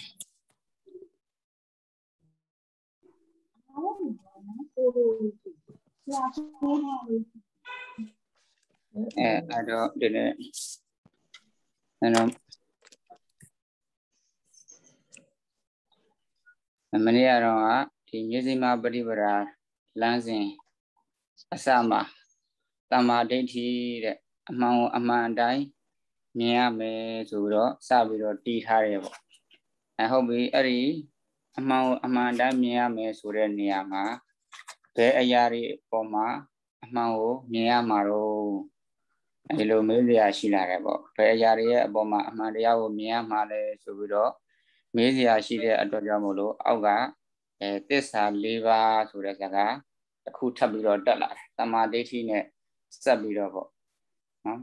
အဲအဲ့တော့ဒီနေ့အဲ့တော့မနေ့ကတော့ဒီမြေစီမပရိပရာလမ်းစဉ်အစမှာတမာဒိဋ္ဌိတဲ့အမှန်ကိုအမှန်တိုင်းမြင်ရမယ်ဆိုပြီးတော့စပြီးတော့တည်ထားတယ်ပေါ့အဲဟုတ်ပြီအဲ့ဒီအမှန်အမှန်တိုင်းမြင်ရမယ်ဆိုတဲ့နေရာမှာဘယ်အရာတွေအပေါ်မှာအမှန်ကိုမြင်ရမှာတော့အဲဒီလိုမေးစရာရှိလာတယ်ပေါ့ဘယ်အရာတွေရဲ့အပေါ်မှာအမှန်တရားကိုမြင်ရမှာလဲဆိုပြီးတော့မေးစရာရှိတဲ့အတွက်ကြောင့်မို့လို့အောက်ကအဲတစ္ဆာ၄ပါးဆိုတဲ့စကားတစ်ခုထပ်ပြီးတော့တက်လာတယ်သမာဓိဋ္ဌိနဲ့စပ်ပြီးတော့ပေါ့နော်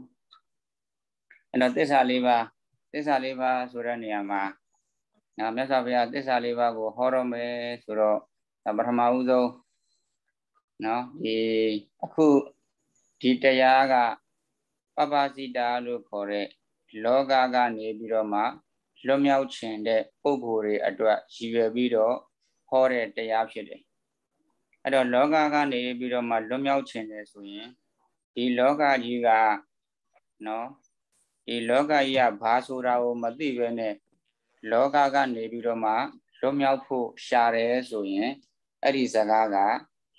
အဲ့တော့တစ္ဆာ၄ပါးတစ္ဆာ၄ပါးဆိုတဲ့နေရာမှာငါမြတ်စွာဘုရားသစ္စာလေးပါးကိုဟောတော့မယ်ဆိုတော့ပထမဦးဆုံးနော်ဒီအခုဒီတရားကပပစီတာလို့ခေါ်တဲ့လောကကနေပြီးတော့မှလွတ်မြောက်ခြင်းတဲ့ပုဂ္ဂိုလ်တွေအတွက်ရည်ရွယ်ပြီးတော့ဟောတဲ့တရားဖြစ်တယ်။အဲ့တော့လောကကနေပြီးတော့မှလွတ်မြောက်ခြင်းလေဆိုရင်ဒီလောကကြီးကနော်ဒီလောကကြီးကဘာဆိုတာကိုမသိဘဲနဲ့လောကကနေပြီးတော့မှလွတ်မြောက်ဖို့ရှာတယ်ဆိုရင်အဲ့ဒီစကားက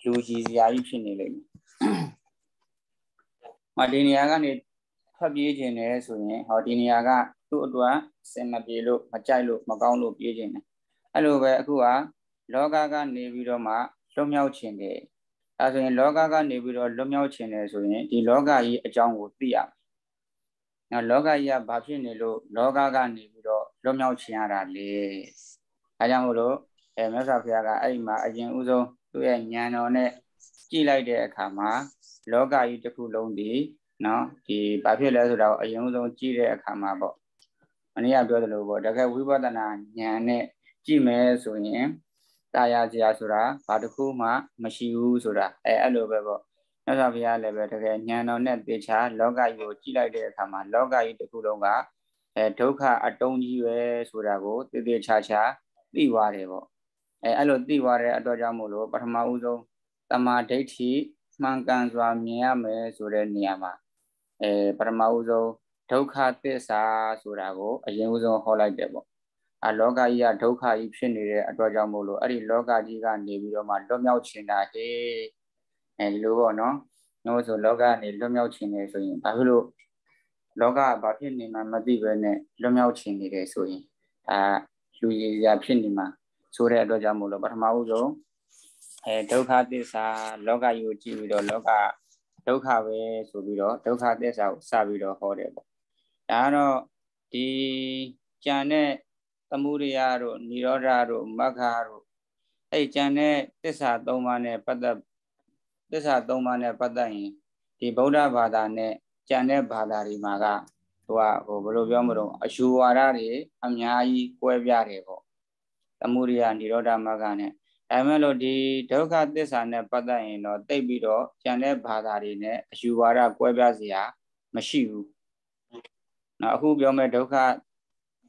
လူကြီးစရာကြီးဖြစ်နေလိမ့်မယ်။မဒီနေရာကနေထွက်ပြေးခြင်းတယ်ဆိုရင်ဟောဒီနေရာကသူ့အတွက်စင်မပြေလို့မကြိုက်လို့မကောင်းလို့ပြေးခြင်းတယ်။အဲ့လိုပဲအခုကလောကကနေပြီးတော့မှလွတ်မြောက်ခြင်းတယ်။အဲဆိုရင် လောကကနေပြီးတော့လွတ်မြောက်ခြင်းတယ်ဆိုရင်ဒီလောကကြီးအကြောင်းကိုသိရမယ်။နော်လောကကြီးကဘာဖြစ်နေလို့လောကကနေပြီးတော့လွတ်မြောက်ချင်ရတာလေအဲကြောင့်မို့လို့အဲမြတ်စွာဘုရားကအဲ့ဒီမှာအရင်ဥဆုံးသူ့ရဲ့ဉာဏ်တော်နဲ့ကြည့်လိုက်တဲ့အခါမှာလောကကြီးတစ်ခုလုံးဒီနော်ဒီဘာဖြစ်လဲဆိုတော့အရင်ဆုံးကြည့်တဲ့အခါမှာပေါ့အနည်းကပြောသလိုပေါ့တကယ်ဝိပဿနာဉာဏ်နဲ့ကြည့်မယ်ဆိုရင်တာယာစရာဆိုတာဘာတစ်ခုမှမရှိဘူးဆိုတာအဲအဲ့လိုပဲပေါ့မြတ်စွာဘုရားလည်းပဲတကယ်ဉာဏ်တော်နဲ့သိချာလောကကြီးကိုကြည့်လိုက်တဲ့အခါမှာလောကကြီးတစ်ခုလုံးကအဲဒုက္ခအတုံးကြီးပဲဆိုတာကိုတည်တည်ချာချာသိသွားတယ်ပေါ့အဲအဲ့လိုသိသွားတဲ့အတွက်ကြောင့်မို့လို့ပထမဦးဆုံးတမာဒိဋ္ဌိမှန်ကန်စွာမြင်ရမယ်ဆိုတဲ့နေရာမှာအဲပထမဦးဆုံးဒုက္ခသစ္စာဆိုတာကိုအရင်ဦးဆုံးဟောလိုက်တယ်ပေါ့အလောကကြီးကဒုက္ခကြီးဖြစ်နေတဲ့အတွက်ကြောင့်မို့လို့အဲ့ဒီလောကကြီးကနေပြီးတော့မှလွတ်မြောက်ချင်တာဟေးအဲဒီလိုပေါ့နော်ငါ့ဆိုလောကနေလွတ်မြောက်ချင်နေဆိုရင်ဘာဖြစ်လို့လောကဘာဖြစ်နေမှမသိပဲနဲ့လွတ်မြောက်ချင်နေတယ်ဆိုရင်ဒါလူရည်ရာဖြစ်နေမှာဆိုတဲ့အတွက်ကြောင့်မို့လို့ပထမဦးဆုံးအဲဒုက္ခသစ္စာလောကကြီးကိုကြည့်ပြီးတော့လောကဒုက္ခပဲဆိုပြီးတော့ဒုက္ခသစ္စာကိုစပြီးတော့ဟောတယ်ပေါ့ဒါကတော့ဒီကြံတဲ့သမုဒိယတို့និရောဓတို့မဂ္ဂတို့အဲ့ကြံတဲ့သစ္စာ၃ပါးနဲ့ပတ်သက်သစ္စာ၃ပါးနဲ့ပတ်သက်ရင်ဒီဗုဒ္ဓဘာသာနဲ့ကြံတဲ့ဘာသာတွေမှာကဟိုကဟိုဘယ်လိုပြောမလို့အယူဝါဒတွေအများကြီးကွဲပြားတယ်ပေါ့သမုဒိယនិရောဓမဂ္ဂနဲ့ဒါမှမဟုတ်ဒီဒုက္ခသစ္စာနဲ့ပတ်သက်ရင်တော့တိတ်ပြီးတော့ကြံတဲ့ဘာသာတွေနဲ့အယူဝါဒကွဲပြားစရာမရှိဘူးနော်အခုပြောမဲ့ဒုက္ခ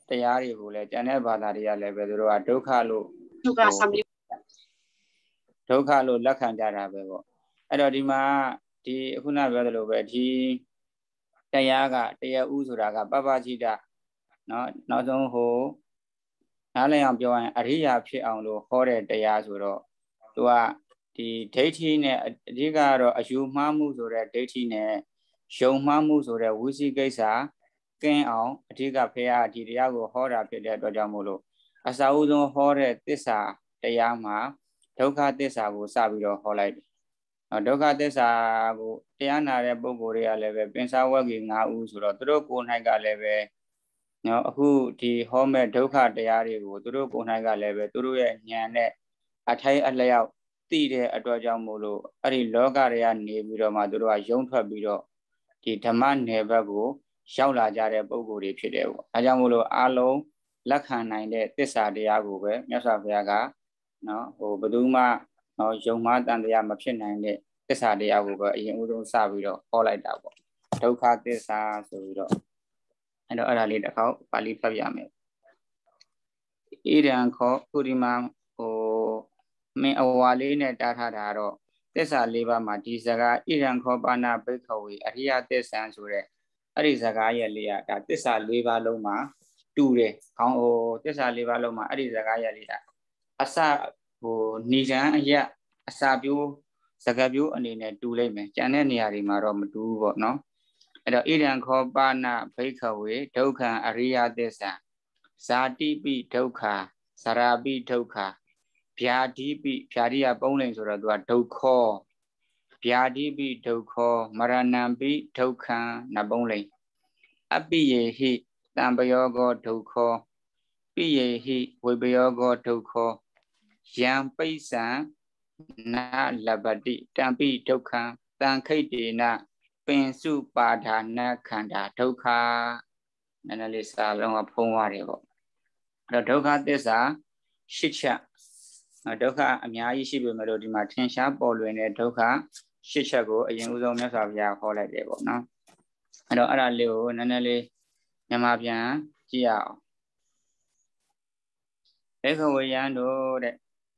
တရားတွေကိုလည်းကြံတဲ့ဘာသာတွေကလည်းပဲသူတို့ကဒုက္ခလို့ဒုက္ခဆံပြီးဒုက္ခလို့လက်ခံကြတာပဲပေါ့အဲ့တော့ဒီမှာဒီအခုနပြောသလိုပဲဒီတရားကတရားဥဆိုတာကပပချိတနော်နောက်ဆုံးဟိုနားလည်အောင်ပြောရင် အရိယာဖြစ်အောင်လို့ဟောတဲ့တရားဆိုတော့သူကဒီဒိဋ္ဌိနဲ့အဓိကကတော့အယူမှားမှုဆိုတဲ့ဒိဋ္ဌိနဲ့ယုံမှားမှုဆိုတဲ့ဝိသိကိစ္စကင်းအောင်အဓိကဖေရဒီတရားကိုဟောတာဖြစ်တဲ့အတွက်ကြောင့်မို့လို့အစာအုပ်ဆုံးဟောတဲ့တစ္ဆာတရားမှာဒုက္ခတစ္ဆာကိုစပြီးတော့ဟောလိုက်တယ်ဒုက္ခသစ္စာကိုတရားနာတဲ့ပုံကိုယ်တွေကလည်းပဲပင်စားဝက်ကြီး၅ဦးဆိုတော့သူတို့ကိုယ်၌ကလည်းပဲနော်အခုဒီဟောမဲ့ဒုက္ခတရားတွေကို သူတို့ကိုယ်၌ကလည်းပဲသူတို့ရဲ့ဉာဏ်နဲ့အထိုင်အလျောက်သိတဲ့အတွက်ကြောင့်မို့လို့အဲ့ဒီလောကတွေကနေပြီးတော့မှသူတို့ကယုံထွက်ပြီးတော့ဒီဓမ္မနယ်ဘက်ကို ရောက်လာကြတဲ့ပုံကိုယ်တွေဖြစ်တယ်ပေါ့။ဒါကြောင့်မို့လို့အလုံးလက်ခံနိုင်တဲ့သစ္စာတရားကိုပဲမြတ်စွာဘုရားကနော်ဟိုဘယ်သူမှနော်ယုံမတန်တရားမဖြစ်နိုင်တဲ့သစ္စာတရားကိုပဲအရင်ဦးဆုံးစပြီးတော့ဟောလိုက်တာပေါ့ဒုက္ခသစ္စာဆိုပြီးတော့အဲ့တော့အဲ့ဒါလေးတစ်ခေါက်ပါဠိဖတ်ပြမယ်ဣဒံခောကုဒီမဟိုမင်းအဝါလေးနဲ့တားထားတာတော့သစ္စာလေးပါးမှာဒီစကားဣဒံခောပါဏဘိခဝေအရိယသစ္ဆံဆိုတဲ့အဲ့ဒီစကားရဲ့လေးကဒါသစ္စာလေးပါးလုံးမှာတူတယ်ခေါင်းဟိုသစ္စာလေးပါးလုံးမှာအဲ့ဒီစကားရဲ့လေးကအစဟိုနေကံအရက်အစာပြိုးစကပြိုးအနေနဲ့တူလိုက်မယ်ကြံတဲ့နေရာတွေမှာတော့မတူဘူးပေါ့နော်အဲ့တော့ဣဒံခောပါဏဘိခဝေဒုက္ခံအရိယသစ္စာဇာတိပိဒုက္ခသရာပိဒုက္ခဗျာတိပိဗျာတိကပုံးလိမ်ဆိုတော့သူကဒုက္ခဗျာတိပိဒုက္ခမရဏံပိဒုက္ခံနပုံးလိမ်အပိယေဟိတံပယောကောဒုက္ခပိယေဟိဝိပယောကောဒုက္ခယံပိဿံနာလပတိတံပိဒုက္ခံတံခိတ်တေနပင်စုပါဒာနခန္ဓာဒုက္ခနည်းနည်းလေးစာလုံးကဖုံးသွားတယ်ပေါ့အဲ့တော့ဒုက္ခသစ္စာ ရှစ်ချက်ဒုက္ခအများကြီးရှိပေမဲ့လို့ဒီမှာထင်ရှားပေါ်လွင်တဲ့ဒုက္ခရှစ်ချက်ကိုအရင်ဦးဆုံးမြတ်စွာဘုရားဟောလိုက်တယ်ပေါ့နော်အဲ့တော့အဲ့ဒါလေးကိုနည်းနည်းလေးမြန်မာပြန်ကြည့်ရအောင်ဘေခဝေယံတို့တဲ့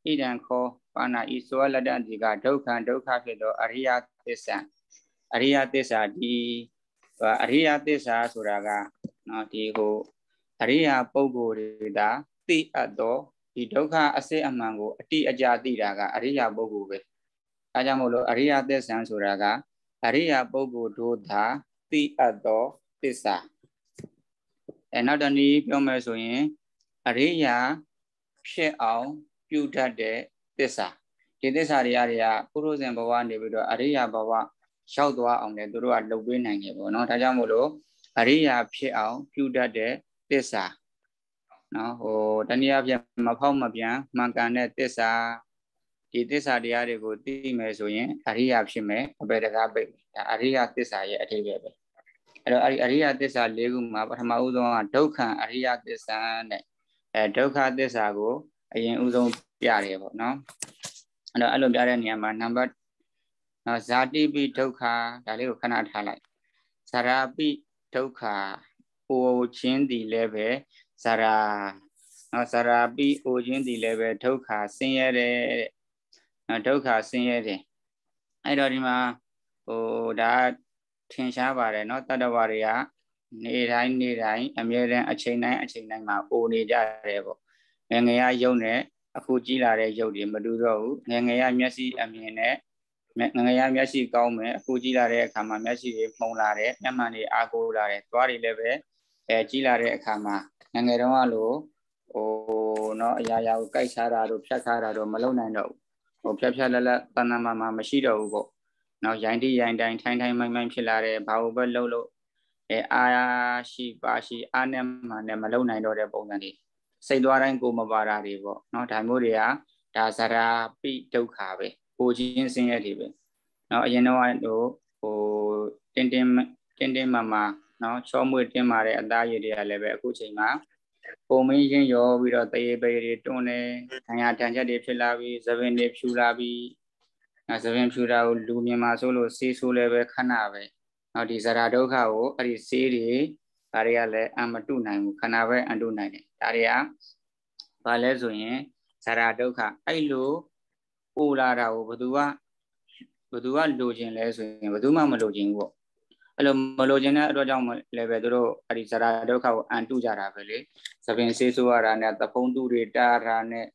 ဣဒံခောပါဏာဤသောလတ္တတိကဒုက္ခံဒုက္ခဖြစ်သောအရိယသစ္စာအရိယသစ္စာဒီအရိယသစ္စာဆိုတာကနော်ဒီကိုအရိယပုဂ္ဂိုလ်တွေဒါသိအပ်သောဒီဒုက္ခအစစ်အမှန်ကိုအတိအကျသိတာကအရိယပုဂ္ဂိုလ်ပဲအဲကြောင့်မို့လို့အရိယသစ္စာဆိုတာကအရိယပုဂ္ဂိုလ်တို့သာသိအပ်သောသစ္စာအဲနောက်တနည်းပြောမယ်ဆိုရင်အရိယဖြစ်အောင်ပြုတတ်တဲ့သစ္စာဒီသစ္စာတရားတွေကပုရုဇဉ်ဘဝနေပြီးတော့အရိယဘဝရောက်သွားအောင်လည်းတို့ကလှုပ်တွေးနိုင်ကြပေါ့နော်ဒါကြောင့်မို့လို့အရိယာဖြစ်အောင်ပြုတတ်တဲ့သစ္စာနော်ဟိုတနည်းအားဖြင့်မဖောက်မပြန်မှန်ကန်တဲ့သစ္စာဒီသစ္စာတရားတွေကိုသိမယ်ဆိုရင်အရိယာဖြစ်မယ်အပေတကားပဲဒါအရိယာသစ္စာရဲ့အထိပ္ပယ်ပဲအဲ့တော့အဲ့ဒီအရိယာသစ္စာ၄ခုမှာပထမဦးဆုံးကဒုက္ခအရိယာသစ္စာနဲ့အဲဒုက္ခသစ္စာကိုအရင်ဥဆုံးပြတယ်ပေါ့နော်အဲ့တော့အဲ့လိုပြတဲ့နေရာမှာနံပါတ်ဇာတိပိဒုက္ခဒါလေးကိုခဏထားလိုက်ဇာရာပိဒုက္ခအိုခြင်းဒီလည်းပဲဇာရာနော်ဇာရာပိအိုခြင်းဒီလည်းပဲဒုက္ခဆင်းရဲတယ်နော်ဒုက္ခဆင်းရဲတယ်အဲ့တော့ဒီမှာဟိုဒါထင်ရှားပါတယ်နော်တတ္တဝါတွေကနေတိုင်းနေတိုင်းအမြဲတမ်းအချိန်တိုင်းအချိန်တိုင်းမှာအိုနေကြတယ်ပေါ့ငငယ်ရယုံနဲ့အခုကြီးလာတဲ့ယုတ်တွေမတူတော့ဘူးငငယ်ရမျက်စိအမြင်နဲ့ငငယ်ရမျက်စိကောင်းမယ်အခုကြီးလာတဲ့အခါမှာမျက်စိတွေမှုန်လာတယ်မျက်မှန်တွေအားကိုးလာတယ်သွားတွေလည်းပဲအဲကြီးလာတဲ့အခါမှာငငယ်တုန်းကလို့ဟိုနော်အရာရာကိုကြိုက်စားတာတို့ဖြတ်စားတာတို့မလုပ်နိုင်တော့ဘူးဟိုဖြတ်ဖြတ်လက်လက်တန်တန်မာမာမရှိတော့ဘူးပေါ့နောက်ရိုင်းတိရိုင်းတိုင်းထိုင်းထိုင်းမိုင်းမိုင်းဖြစ်လာတယ်ဘာလို့ပဲလှုပ်လို့အဲအာရှိပါရှိအာနဲ့မှနဲ့မလုံနိုင်တော့တဲ့ပုံစံတွေစိတ်သွားတိုင်းကိုမပါတာတွေပေါ့နော်ဒါမျိုးတွေကဒါဇရာပိဒုက္ခပဲကိုချင်းဆင်းရဲတွေပဲနော်အရင်တော့တို့ဟိုတင်းတင်းတင်းတင်းမာမာနော်ချောမွေ့တင်းမာတဲ့အသားရည်တွေကလည်းပဲအခုချိန်မှာပုံမင်းချင်းရောပြီးတော့တရေပေတွေတွန်းနေဒဏ်ရာဒဏ်ချက်တွေဖြစ်လာပြီးသပင်တွေဖြူလာပြီးနော်သပင်ဖြူတာကိုလူမြင်မှာဆိုလို့ဆေးဆိုးလည်းပဲခဏပဲနော်ဒီဇရာဒုက္ခကိုအဲ့ဒီဆေးတွေဒါတွေကလည်းအမတုနိုင်ဘူးခဏပဲအန်တုနိုင်တယ်ဒါတွေကဘာလဲဆိုရင်ဇရာဒုက္ခအဲ့လိုပိုလာတာကိုဘသူကဘသူကလိုချင်လဲဆိုရင်ဘသူမှမလိုချင်ဘူးပေါ့အဲ့လိုမလိုချင်တဲ့အတွက်ကြောင့်လည်းပဲတို့အဲ့ဒီဇရာဒုက္ခကိုအန်တုကြတာပဲလေသပင်ဆေးဆိုးရတာနဲ့သဖုံးတူတွေတားတာနဲ့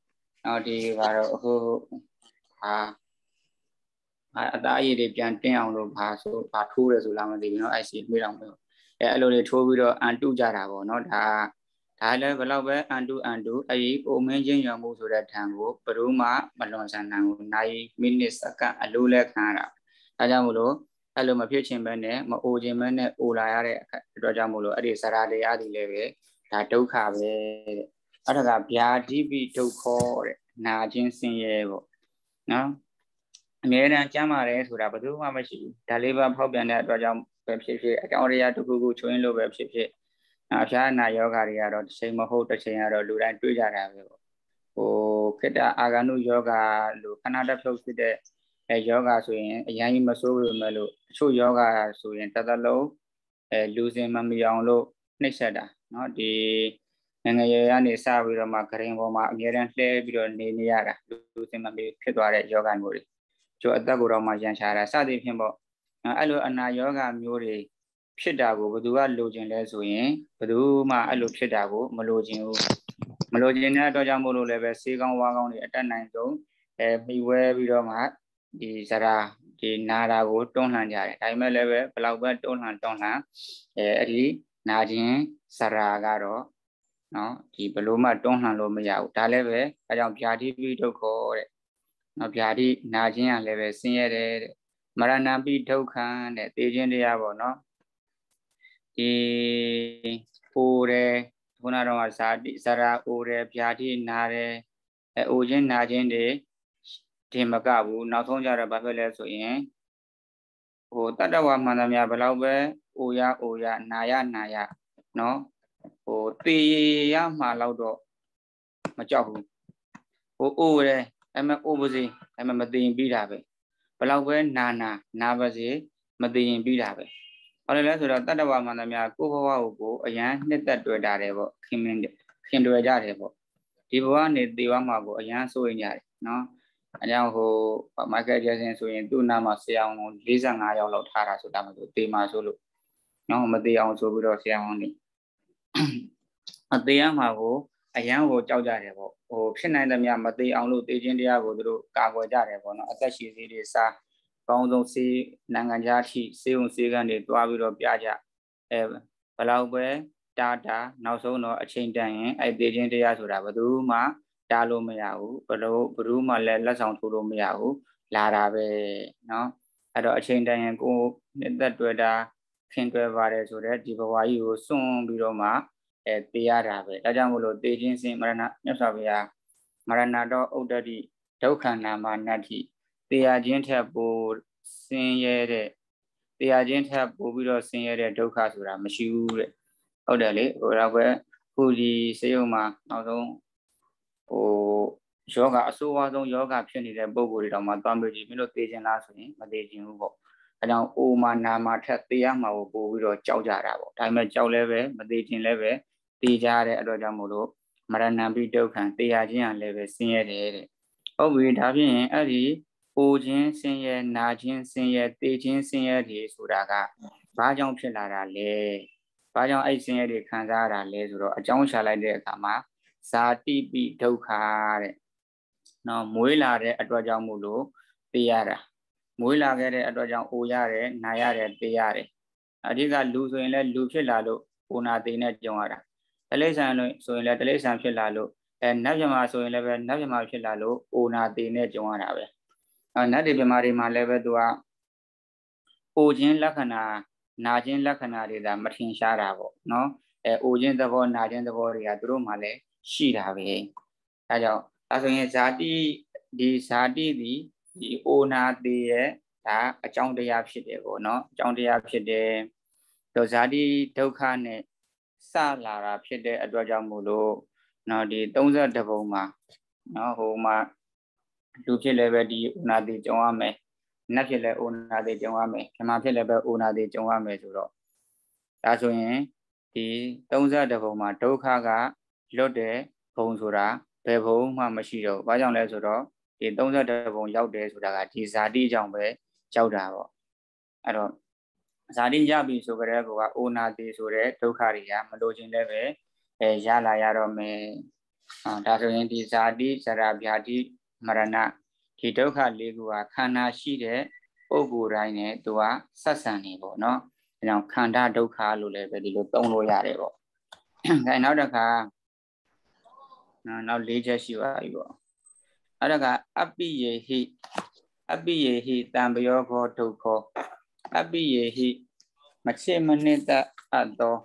နောက်ဒီကတော့အခုဟာအသားရည်တွေပြန်တင်းအောင်လို့ဘာဆိုဘာထိုးရဲဆိုလားမသိဘူးเนาะအဲ့စီတွေးတော့မဟုတ်အဲအဲ့လိုတွေထိုးပြီးတော့အန်တုကြတာပေါ့เนาะဒါဒါလည်းဘလောက်ပဲအန်တူအန်တူအေးကိုမင်းချင်းရမှုဆိုတဲ့ထံကိုဘလို့မှမလွန်ဆန်တန်ကိုနိုင်မိနစ်စကန့်အလိုလဲခံရတာဒါကြောင့်မို့လို့အဲ့လိုမဖြစ်ချင်ပဲနဲ့မအိုချင်ပဲနဲ့အိုလာရတဲ့အတွက်ကြောင့်မို့လို့အဲ့ဒီစရာတရားတွေလည်းပဲဒါဒုက္ခပဲတဲ့အဲ့ဒါကဗျာတိပိဒုက္ခတဲ့နာခြင်းဆင်းရဲပေါ့နော်အမြဲတမ်းကြမ်းပါတယ်ဆိုတာဘယ်သူမှမရှိဘူးဒါလေးပါဖောက်ပြန်တဲ့အတွက်ကြောင့်ပဲဖြစ်ဖြစ်အကြောင်းတရားတစ်ခုခုချွင်းလို့ပဲဖြစ်ဖြစ်အဖျားနာယောဂါတွေကတော့တစ်ချိန်မဟုတ်တစ်ချိန်ကတော့လူတိုင်းတွေ့ကြတာပဲပေါ့ဟိုခေတ္တအာဂနုယောဂါလို့ခဏတစ်ဖြုတ်ဖြစ်တဲ့အဲယောဂါဆိုရင်အရင်ကြီးမဆိုးဘူးမဲ့လို့အချို့ယောဂါဆိုရင်တစ်သက်လုံးအဲလူစင်မမီအောင်လို့နှိမ့်ဆက်တာเนาะဒီငငယ်ရရနေစပြီးတော့မှဂရင်ပေါ်မှာအများရန်လှဲပြီးတော့နေနေရတာလူစင်မမီဖြစ်သွားတဲ့ယောဂါမျိုးတွေကျိုးအသက်ကိုတော့မှရန်ရှာတာစသည်ဖြင့်ပေါ့အဲ့လိုအနာယောဂါမျိုးတွေဖြစ်တာကိုဘသူကလိုချင်လဲဆိုရင်ဘသူမှအဲ့လိုဖြစ်တာကိုမလိုချင်ဘူးမလိုချင်တဲ့အတွက်ကြောင့်မို့လို့လည်းပဲစေးကောင်းဝါကောင်းတွေအတက်နိုင်ဆုံးအဲမိဝဲပြီးတော့မှဒီဇရာဒီနာတာကိုတွန်းလှန်ကြတယ်ဒါပေမဲ့လည်းပဲဘလောက်ပဲတွန်းလှန်တွန်းလှန်အဲအဲ့ဒီနာခြင်းဇရာကတော့နော်ဒီဘလို့မှတွန်းလှန်လို့မရဘူးဒါလည်းပဲအဲကြောင့်ဗျာတိပိဒုက္ခတဲ့နော်ဗျာတိနာခြင်းကလည်းပဲဆင်းရဲတယ်တဲ့မရဏပိဒုက္ခံတဲ့သေခြင်းတရားပေါ့နော်အေအိုတယ်ခုနတော့ဇာတိဇရာအိုတယ်ဖြာတိနာတယ်အိုခြင်းနာခြင်းတွေဒီမကဘူးနောက်ဆုံးကြတော့ဘာဖြစ်လဲဆိုရင်ဟိုတတ္တဝမှန်သမျှဘယ်လောက်ပဲအိုရအိုရနာရနာရနော်ဟိုတေရမှလောက်တော့မကြောက်ဘူးဟိုအိုတယ်အမအိုပါစေအမမသိရင်ပြီးတာပဲဘယ်လောက်ပဲနာနာနာပါစေမသိရင် ပြီးတာပဲဘာလို့လဲဆိုတော့တတ္တဝါမှန်သမျှကိုဘဝကိုကို အရန်နှစ်သက်တွေ့တာတယ်ပေါ့ခင်မင်းခင်တွေ့ကြတယ်ပေါ့ဒီဘဝနေသေဝမှာကိုအရန်စိုးရင်ကြတယ်နော်အကြောင်းဟိုမိုက်ကယ်ဂျက်ဆင်ဆိုရင်သူ့နာမှာဆရာဝန်45ယောက်လောက်ထားတာဆိုတာမလို့သေမှာဆိုလို့နော်မသေးအောင်ဆိုပြီးတော့ဆရာဝန်နေအသေးအမှာကိုအရန်ကိုကြောက်ကြတယ်ပေါ့ဟိုဖြစ်နိုင်သမျှမသေးအောင်လို့သေခြင်းတရားကိုသူတို့ကာကွယ်ကြတယ်ပေါ့နော်အသက်ရှည်သေးတွေစားကောင်းဆုံးစေးနိုင်ငံခြားထိစေုံစေးကန်တွေတွားပြီးတော့ပြကြအဲဘလောက်ပဲတာတာနောက်ဆုံးတော့အချိန်တန်ရင်အဲ့သေးချင်းတရားဆိုတာဘယ်သူမှတားလို့မရဘူးဘလို့ဘလို့မှလည်းလက်ဆောင်ထိုးလို့မရဘူးလာတာပဲเนาะအဲ့တော့အချိန်တန်ရင်ကိုနှစ်သက်တွေ့တာခင်တွေ့ပါတယ်ဆိုတော့ဒီဘဝကြီးကိုစွန့်ပြီးတော့မှအဲတေးရတာပဲဒါကြောင့်မလို့တေးချင်းစင်မရဏမြတ်စွာဘုရားမရဏတော့ဥဒ္ဒတိဒုက္ခနာမနတ္တိတရားခြင်းထက်ပိုဆင်းရဲတဲ့တရားခြင်းထက်ပိုပြီးတော့ဆင်းရဲတဲ့ဒုက္ခဆိုတာမရှိဘူးတဲ့ဟုတ်တယ်လေဟိုတော့ပဲခုဒီစေယုံမှာနောက်ဆုံးဟိုယောဂအဆိုးဝါးဆုံးယောဂဖြစ်နေတဲ့ပုံကိုယ်တွေတော့မှသွားမျိုးကြည့်မလို့သိခြင်းလားဆိုရင်မသိခြင်းဘူးပေါ့အဲကြောင့်အိုမာနာမာထက်သိရမှာကိုပို့ပြီးတော့ကြောက်ကြတာပေါ့ဒါပေမဲ့ကြောက်လည်းပဲမသိခြင်းလည်းပဲသိကြတဲ့အတွက်ကြောင့်မို့လို့မရဏံပိဒုက္ခံသိရခြင်းကလည်းပဲဆင်းရဲတယ်တဲ့ဟုတ်ပြီဒါဖြင့်အဲ့ဒီအိုခြင်းဆင်းရဲနာခြင်းဆင်းရဲတေခြင်းဆင်းရဲတွေဆိုတာကဘာကြောင့်ဖြစ်လာတာလဲဘာကြောင့်အဲ့ဆင်းရဲတွေခံစားရတာလဲဆိုတော့အကြောင်းရှာလိုက်တဲ့အခါမှာဇာတိပိဒုက္ခတဲ့နော်မွေးလာတဲ့အတွက်ကြောင့်မို့လို့သိရတာမွေးလာခဲ့တဲ့အတွက်ကြောင့်အိုရတယ်နာရတယ်သိရတယ်အဓိကလူဆိုရင်လည်းလူဖြစ်လာလို့အိုနာသိနဲ့ကြုံရတာတလိษံလို့ဆိုရင်လည်းတလိษံဖြစ်လာလို့အဲနတ်မြမာဆိုရင်လည်းပဲနတ်မြမာဖြစ်လာလို့အိုနာသိနဲ့ကြုံရတာပဲအဲနတ်တွေပြမာတွေမှာလည်းပဲသူကအိုခြင်းလက္ခဏာနာခြင်းလက္ခဏာတွေဒါမထင်ရှားတာပေါ့နော်အဲအိုခြင်းသဘောနာခြင်းသဘောတွေကသူတို့မှာလည်းရှိတာပဲအဲကြောင့်အဲဆိုရင်ဇာတိဒီဇာတိဒီဒီအိုနာတေရဲ့ဒါအကြောင်းတရားဖြစ်တယ်ပေါ့နော်အကြောင်းတရားဖြစ်တယ်တော့ဇာတိဒုက္ခနဲ့စလာတာဖြစ်တဲ့အတွက်ကြောင့်မို့လို့နော်ဒီ32ပုံမှာနော်ဟိုမှာလူဖြစ်လည်းပဲဒီဥနာတိကြုံရမယ်နတ်ဖြစ်လည်းဥနာတိကြုံရမယ်ခမာဖြစ်လည်းပဲဥနာတိကြုံရမယ်ဆိုတော့ဒါဆိုရင်ဒီ32ဘုံမှာဒုက္ခကလွတ်တဲ့ဘုံဆိုတာဘယ်ဘုံမှမရှိတော့ဘာကြောင့်လဲဆိုတော့ဒီ32ဘုံရောက်တယ်ဆိုတာကဒီဇာတိကြောင့်ပဲရောက်တာပေါ့အဲ့တော့ဇာတိရပြီဆိုကြတဲ့ကောအိုနာတိဆိုတဲ့ဒုက္ခတွေကမလိုချင်လည်းပဲအဲရလာရတော့မယ်။ဒါဆိုရင်ဒီဇာတိဇရာဗျာတိမရဏဒီဒုက္ခလေးခုဟာခန္ဓာရှိတဲ့ပုဂ္ဂိုလ်တိုင်းနဲ့သူကဆက်ဆံနေပေါ့နော်အဲကြောင့်ခန္ဓာဒုက္ခလို့လည်းပဲဒီလိုသုံးလို့ရတယ်ပေါ့အဲနောက်တစ်ခါနောက်၄ချက်ရှိပါပြီပေါ့အဲ့ဒါကအပိယေဟိအပိယေဟိတံပယောခောဒုက္ခောအပိယေဟိမချစ်မနစ်တအပ်သော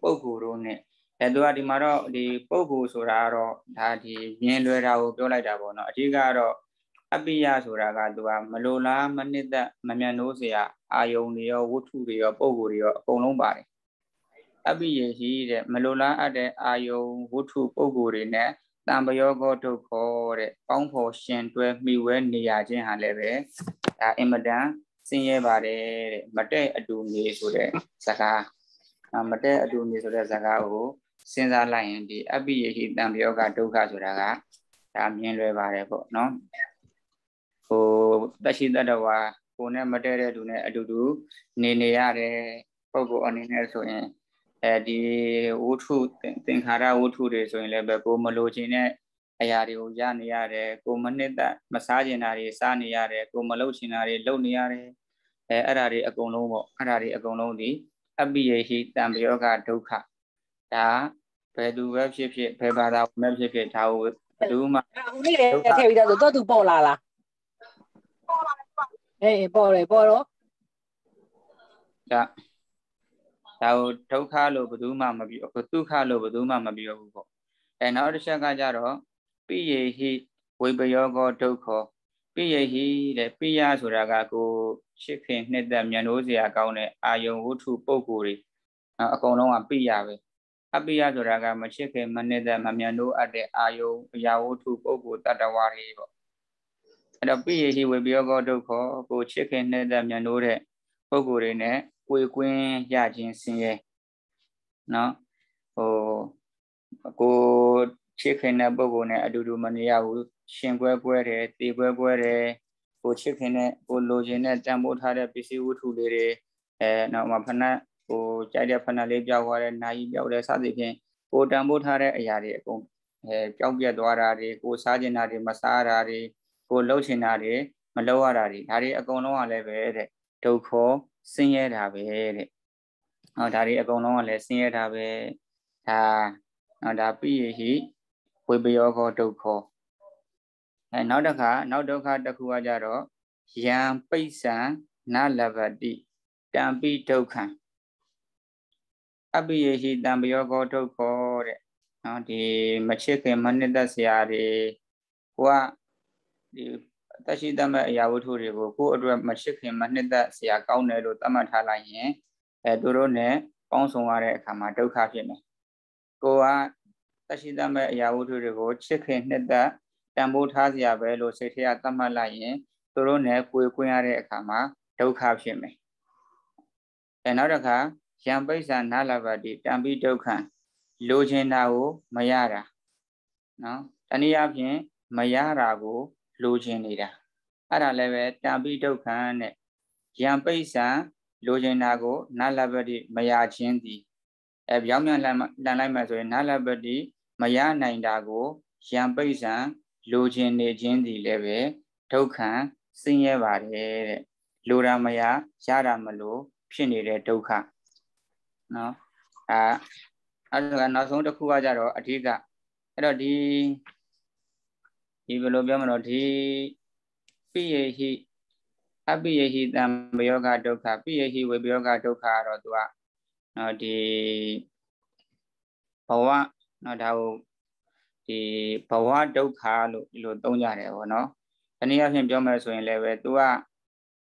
ပုဂ္ဂိုလ်တို့နဲ့အဲသူကဒီမှာတော့ဒီပုဂ္ဂိုလ်ဆိုတာကတော့ဒါဒီမြင်လွယ်တာကိုပြောလိုက်တာပေါ့နော်အဓိကကတော့အပိယဆိုတာကသူကမလိုလားမနစ်သက်မမြန်လို့စရာအာယုန်တွေရောဝတ္ထုတွေရောပုဂ္ဂိုလ်တွေရောအကုန်လုံးပါတယ်အပိယရှိတဲ့မလိုလားအပ်တဲ့အာယုန်ဝတ္ထုပုဂ္ဂိုလ်တွေနဲ့တံပယောဂဒုက္ခတဲ့ပေါင်းဖို့ရှင်တွဲမိဝဲနေရခြင်းဟာလည်းပဲဒါအင်မတန်ဆင်းရဲပါတယ်တဲ့မတဲ့အတူနေဆိုတဲ့ဇာကာမတဲ့အတူနေဆိုတဲ့ဇာကာကိုစဉ်းစားလိုက်ရင်ဒီအပိယဟိတံပယောကဒုက္ခဆိုတာကဒါမြင်လွယ်ပါတယ်ပေါ့နော်ဟိုတရှိတတဝါကိုနဲ့မတည့်တဲ့သူနဲ့အတူတူနေနေရတယ်ပုံကိုအနေနဲ့ဆိုရင်အဲဒီဝုထုသင်္ခါရဝုထုတွေဆိုရင်လည်းပဲကိုမလိုချင်တဲ့အရာတွေကိုရနေရတယ်ကိုမနှစ်သက်မစားကျင်တာတွေစားနေရတယ်ကို မလုပ်ချင်တာတွေလုပ်နေရတယ်အဲအဲ့ဒါတွေအကုန်လုံးပေါ့အဲ့ဒါတွေအကုန်လုံးဒီအပိယဟိတံပယောကဒုက္ခဒါဘယ်သူပဲဖြစ်ဖြစ်ဘယ်ဘာသာပဲဖြစ်ဖြစ်ဒါကိုဘယ်သူမှနေတယ်ထည့်ပြီးသားဆိုတော့သူပေါ်လာလားအေးပေါ်တယ်ပေါ်တော့ဒါဒါကိုဒုက္ခလို့ဘယ်သူမှမပြောဒုက္ခလို့ဘယ်သူမှမပြောဘူးပေါ့အဲနောက်တစ်ချက်ကကြတော့ပိယေဟိဝိပယောကောဒုက္ခပိယေဟိတဲ့ပိယဆိုတာကကိုရှစ်ခင်နှစ်သက်မြန်လို့စရာကောင်းတဲ့အာယုံဝုထုပုံကိုယ်တွေအကုန်လုံးကပိယပဲအပိယဆိုတာကမချစ်ခင်မနစ်သက်မမြန်လို့အပ်တဲ့အာယုံအရာဝတ္ထုပုဂ္ဂိုလ်တတ္တဝါတွေပေါ့အဲ့တော့ပိယဟိဝေပယောကောဒုက္ခကိုချစ်ခင်နှစ်သက်မြန်လို့တဲ့ပုဂ္ဂိုလ်တွေနဲ့ကိုယ်ကွင်းရခြင်းဆင်းရဲနော်ဟိုကိုချစ်ခင်တဲ့ပုဂ္ဂိုလ်နဲ့အတူတူမနေရဘူးရှင်ကွဲကွဲတယ်တေကွဲကွဲတယ်ကိုချစ်ခင်တဲ့ကိုလိုချင်တဲ့တန်ဖိုးထားတဲ့ပစ္စည်းဝတ္ထုလေးတွေအဲနောက်မှဖဏဟိုကြိုက်တဲ့ဖဏလေးပြောက်သွားတယ်နာရီပြောက်တယ်စသဖြင့်ကိုတန်ဖိုးထားတဲ့အရာတွေအကုန်အဲပြောက်ပြက်သွားတာတွေကိုစားကျင်တာတွေမစားတာတွေကိုလှုပ်ချင်တာတွေမလှုပ်ရတာတွေဒါတွေအကုန်လုံးကလည်းပဲတဲ့ဒုက္ခဆင်းရဲတာပဲတဲ့ဟောဒါတွေအကုန်လုံးကလည်းဆင်းရဲတာပဲဒါဟောဒါပိယဟိဝေပယောခောဒုက္ခအဲနောက်တစ်ခါနောက်ဒုက္ခတစ်ခုကကြတော့ယံပိဿံနလဘတိတံပိဒုက္ခံအပိယေရှိတံပယောကောဒုက္ခောတဲ့နော်ဒီမချစ်ခင်မနှစ်သက်စရာတွေကိုကဒီတရှိတမဲ့အရာဝတ္ထုတွေကိုကိုယ်အတွက်မချစ်ခင်မနှစ်သက်စရာကောင်းတယ်လို့သတ်မှတ်ထားလိုက်ရင်အဲတို့တို့ ਨੇ ပေါင်းစုံရတဲ့အခါမှာဒုက္ခဖြစ်မယ်ကိုကတရှိတမဲ့အရာဝတ္ထုတွေကိုချစ်ခင်နှစ်သက်တန်ဖိုးထားစရာပဲလို့စိတ်ထဲကသတ်မှတ်လိုက်ရင်တို့တို့ ਨੇ ကိုယ်ကွင်းရတဲ့အခါမှာဒုက္ခဖြစ်မယ်အဲနောက်တစ်ခါယံပိဿာနာလပါတိတံပိဒုက္ခလိုချင်တာကိုမရတာနော်တနည်းအားဖြင့်မရတာကိုလိုချင်နေတာအဲ့ဒါလည်းပဲတံပိဒုက္ခနဲ့ယံပိဿာလိုချင်တာကိုနာလပတိမရခြင်းသည်အဲပြောင်းပြန်လန်လန်လိုက်မှဆိုရင် နာလပတိမရနိုင်တာကိုယံပိဿံလိုချင်နေခြင်းသည်လည်းပဲဒုက္ခဆင်းရဲပါတယ်တဲ့လိုတာမရရတာမလို့ဖြစ်နေတဲ့ဒုက္ခနော်အာအဲ့ဒါနောက်ဆုံးတစ်ခုကကြတော့အဓိကအဲ့တော့ဒီဒီဘယ်လိုပြောမလို့ဒီပိယေဟိအပိယေဟိတံဘယောဂဒုက္ခပိယေဟိဝေဘယောဂဒုက္ခကတော့သူကနော်ဒီဘဝနော်ဒါကိုဒီဘဝဒုက္ခလို့ဒီလိုသုံးကြတယ်ဗောနော်တနည်းအားဖြင့်ပြောမယ်ဆိုရင်လည်းပဲသူက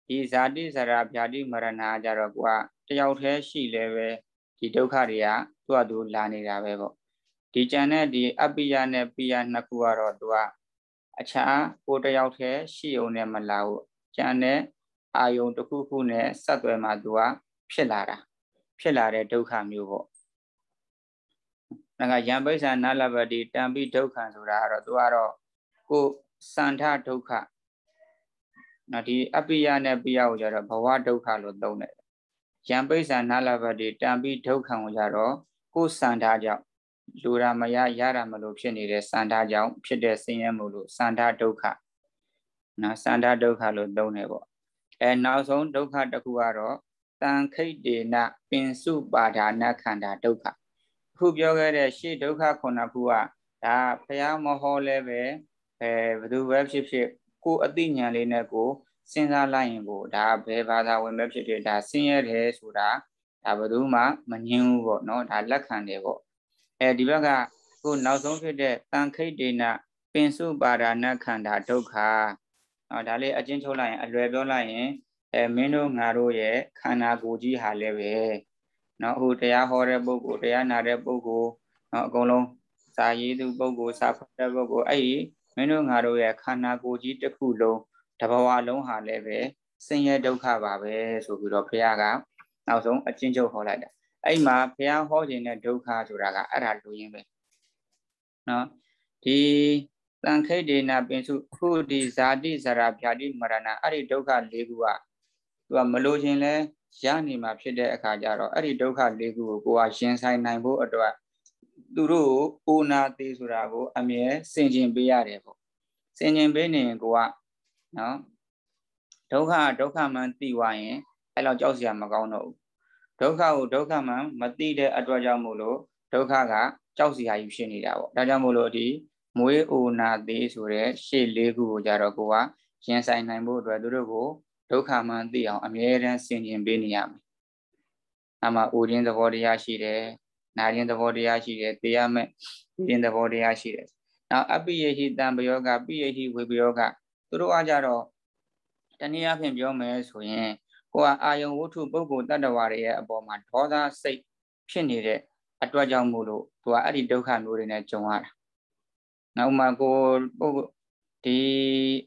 ဒီဇာတိဇရာဗျာတိမရဏကြတော့ကိုကတယောက်တည်းရှိလည်းပဲဒီဒုက္ခတွေကသူ့အတူလာနေတာပဲပေါ့ဒီကြံတဲ့ဒီအပိယနဲ့ပိယနှစ်ခုကတော့သူကအခြားကိုတယောက်တည်းရှိုံနဲ့မလာဘူးကြံတဲ့အာယုံတစ်ခုခုနဲ့ဆက်သွယ်မှသူကဖြစ်လာတာဖြစ်လာတဲ့ဒုက္ခမျိုးပေါ့ငါကယံပိဿာနာလပတိတံပိဒုက္ခံဆိုတာကတော့သူကတော့ကိုစန္ဒဒုက္ခနော်ဒီအပိယနဲ့ပိယကိုကြတော့ဘဝဒုက္ခလို့သုံးတယ်ယံပိဿာနာလဘတိတံပြီးဒုက္ခံကိုကြတော့ကိုယ်စံထားကြောင့်လူရာမရရတာမလို့ဖြစ်နေတဲ့စံထားကြောင့်ဖြစ်တဲ့ဆင်းရဲမှုလို့စံထားဒုက္ခနော်စံထားဒုက္ခလို့သုံးတယ်ပေါ့အဲနောက်ဆုံးဒုက္ခတစ်ခုကတော့တန်ခိတ်တေနပင်စုပါဒာနခန္ဓာဒုက္ခခုပြောခဲ့တဲ့ရှေ့ဒုက္ခခုနှစ်ခုကဒါဘုရားမဟောလဲပဲအဲဘယ်သူပဲဖြစ်ဖြစ်ကိုယ်အသိဉာဏ်လေးနဲ့ကိုစဉ်းစားလိုက်ရင်ကိုဒါဘယ်ဘာသာဝင်ပဲဖြစ်ဖြစ်ဒါဆင်းရဲတယ်ဆိုတာဒါဘယ်သူမှမငြင်းဘူးပေါ့နော်ဒါလက်ခံတယ်ပေါ့အဲဒီဘက်ကခုနောက်ဆုံးဖြစ်တဲ့တန်ခိတ်ဒေနပင်စုပါဒနာခန္ဓာဒုက္ခနော်ဒါလေးအချင်းချုပ်လိုက်ရင်အလွယ်ပြောလိုက်ရင်အဲမင်းတို့ငါတို့ရဲ့ခန္ဓာကိုယ်ကြီးဟာလည်းပဲနော်ဟိုတရားဟောတဲ့ပုဂ္ဂိုလ်တရားနာတဲ့ပုဂ္ဂိုလ်နော်အကုန်လုံးစာရေးသူပုဂ္ဂိုလ်စာဖတ်တဲ့ပုဂ္ဂိုလ်အဲ့ဒီမင်းတို့ငါတို့ရဲ့ခန္ဓာကိုယ်ကြီးတစ်ခုလုံးတဘဝလုံးဟာလည်းပဲဆင်းရဲဒုက္ခပါပဲ ဆိုပြီးတော့ဘုရားကနောက်ဆုံးအချင်းချုပ်ဟောလိုက်တာအဲ့မှာဘုရားဟောခြင်းတဲ့ဒုက္ခဆိုတာကအဲ့ဒါလူရင်းပဲနော်ဒီတန်ခိတ်ဒေနာပင်စုခုဒီဇာတိဇရာဖြာတိမရဏအဲ့ဒီဒုက္ခ၄ခုကသူကမလို့ခြင်းလဲရနေမှာဖြစ်တဲ့အခါကျတော့အဲ့ဒီဒုက္ခ၄ခုကိုကိုကရင်ဆိုင်နိုင်ဖို့အတွက်သူတို့ကိုအိုနာသေးဆိုတာကို အမြဲစင်ကျင်ပေးရတယ်ပေါ့စင်ကျင်ပေးနေရင်ကိုကနော်ဒုက္ခဒုက္ခမှန်သိသွားရင်အဲ့လောက်ကြောက်စရာမကောင်းတော့ဘူးဒုက္ခကိုဒုက္ခမှန်မသိတဲ့အတွက်ကြောင့်မို့လို့ဒုက္ခကကြောက်စရာယူရှိနေတာပေါ့ဒါကြောင့်မို့လို့ဒီမွေးအိုနာသေးဆိုတဲ့ရှေ့လေးခုကိုကြတော့ကိုကရင်ဆိုင်နိုင်ဖို့အတွက်သူတို့ကိုဒုက္ခမှန်သိအောင်အမြဲတမ်းဆင်ခြင်ပေးနေရမယ်အမှအိုခြင်းသဘောတရားရှိတယ်နာခြင်းသဘောတရားရှိတယ်တရားမဲ့ခြင်းသဘောတရားရှိတယ်နောက်အပိယေဟိတံပယောကပိယေဟိဝေပယောကသူတို့ကကြတော့တနည်းအားဖြင့်ပြောမယ်ဆိုရင်ကိုကအာယုံဝတ္ထုပုဂ္ဂိုလ်တ attva တွေရဲ့အပေါ်မှာဒေါသစိတ်ဖြစ်နေတဲ့အတွက်ကြောင့်မို့လို့သူကအဲ့ဒီဒုက္ခမျိုးတွေနဲ့ကြုံရတာ။နောက်မှကိုပုဂ္ဂိုလ်ဒီ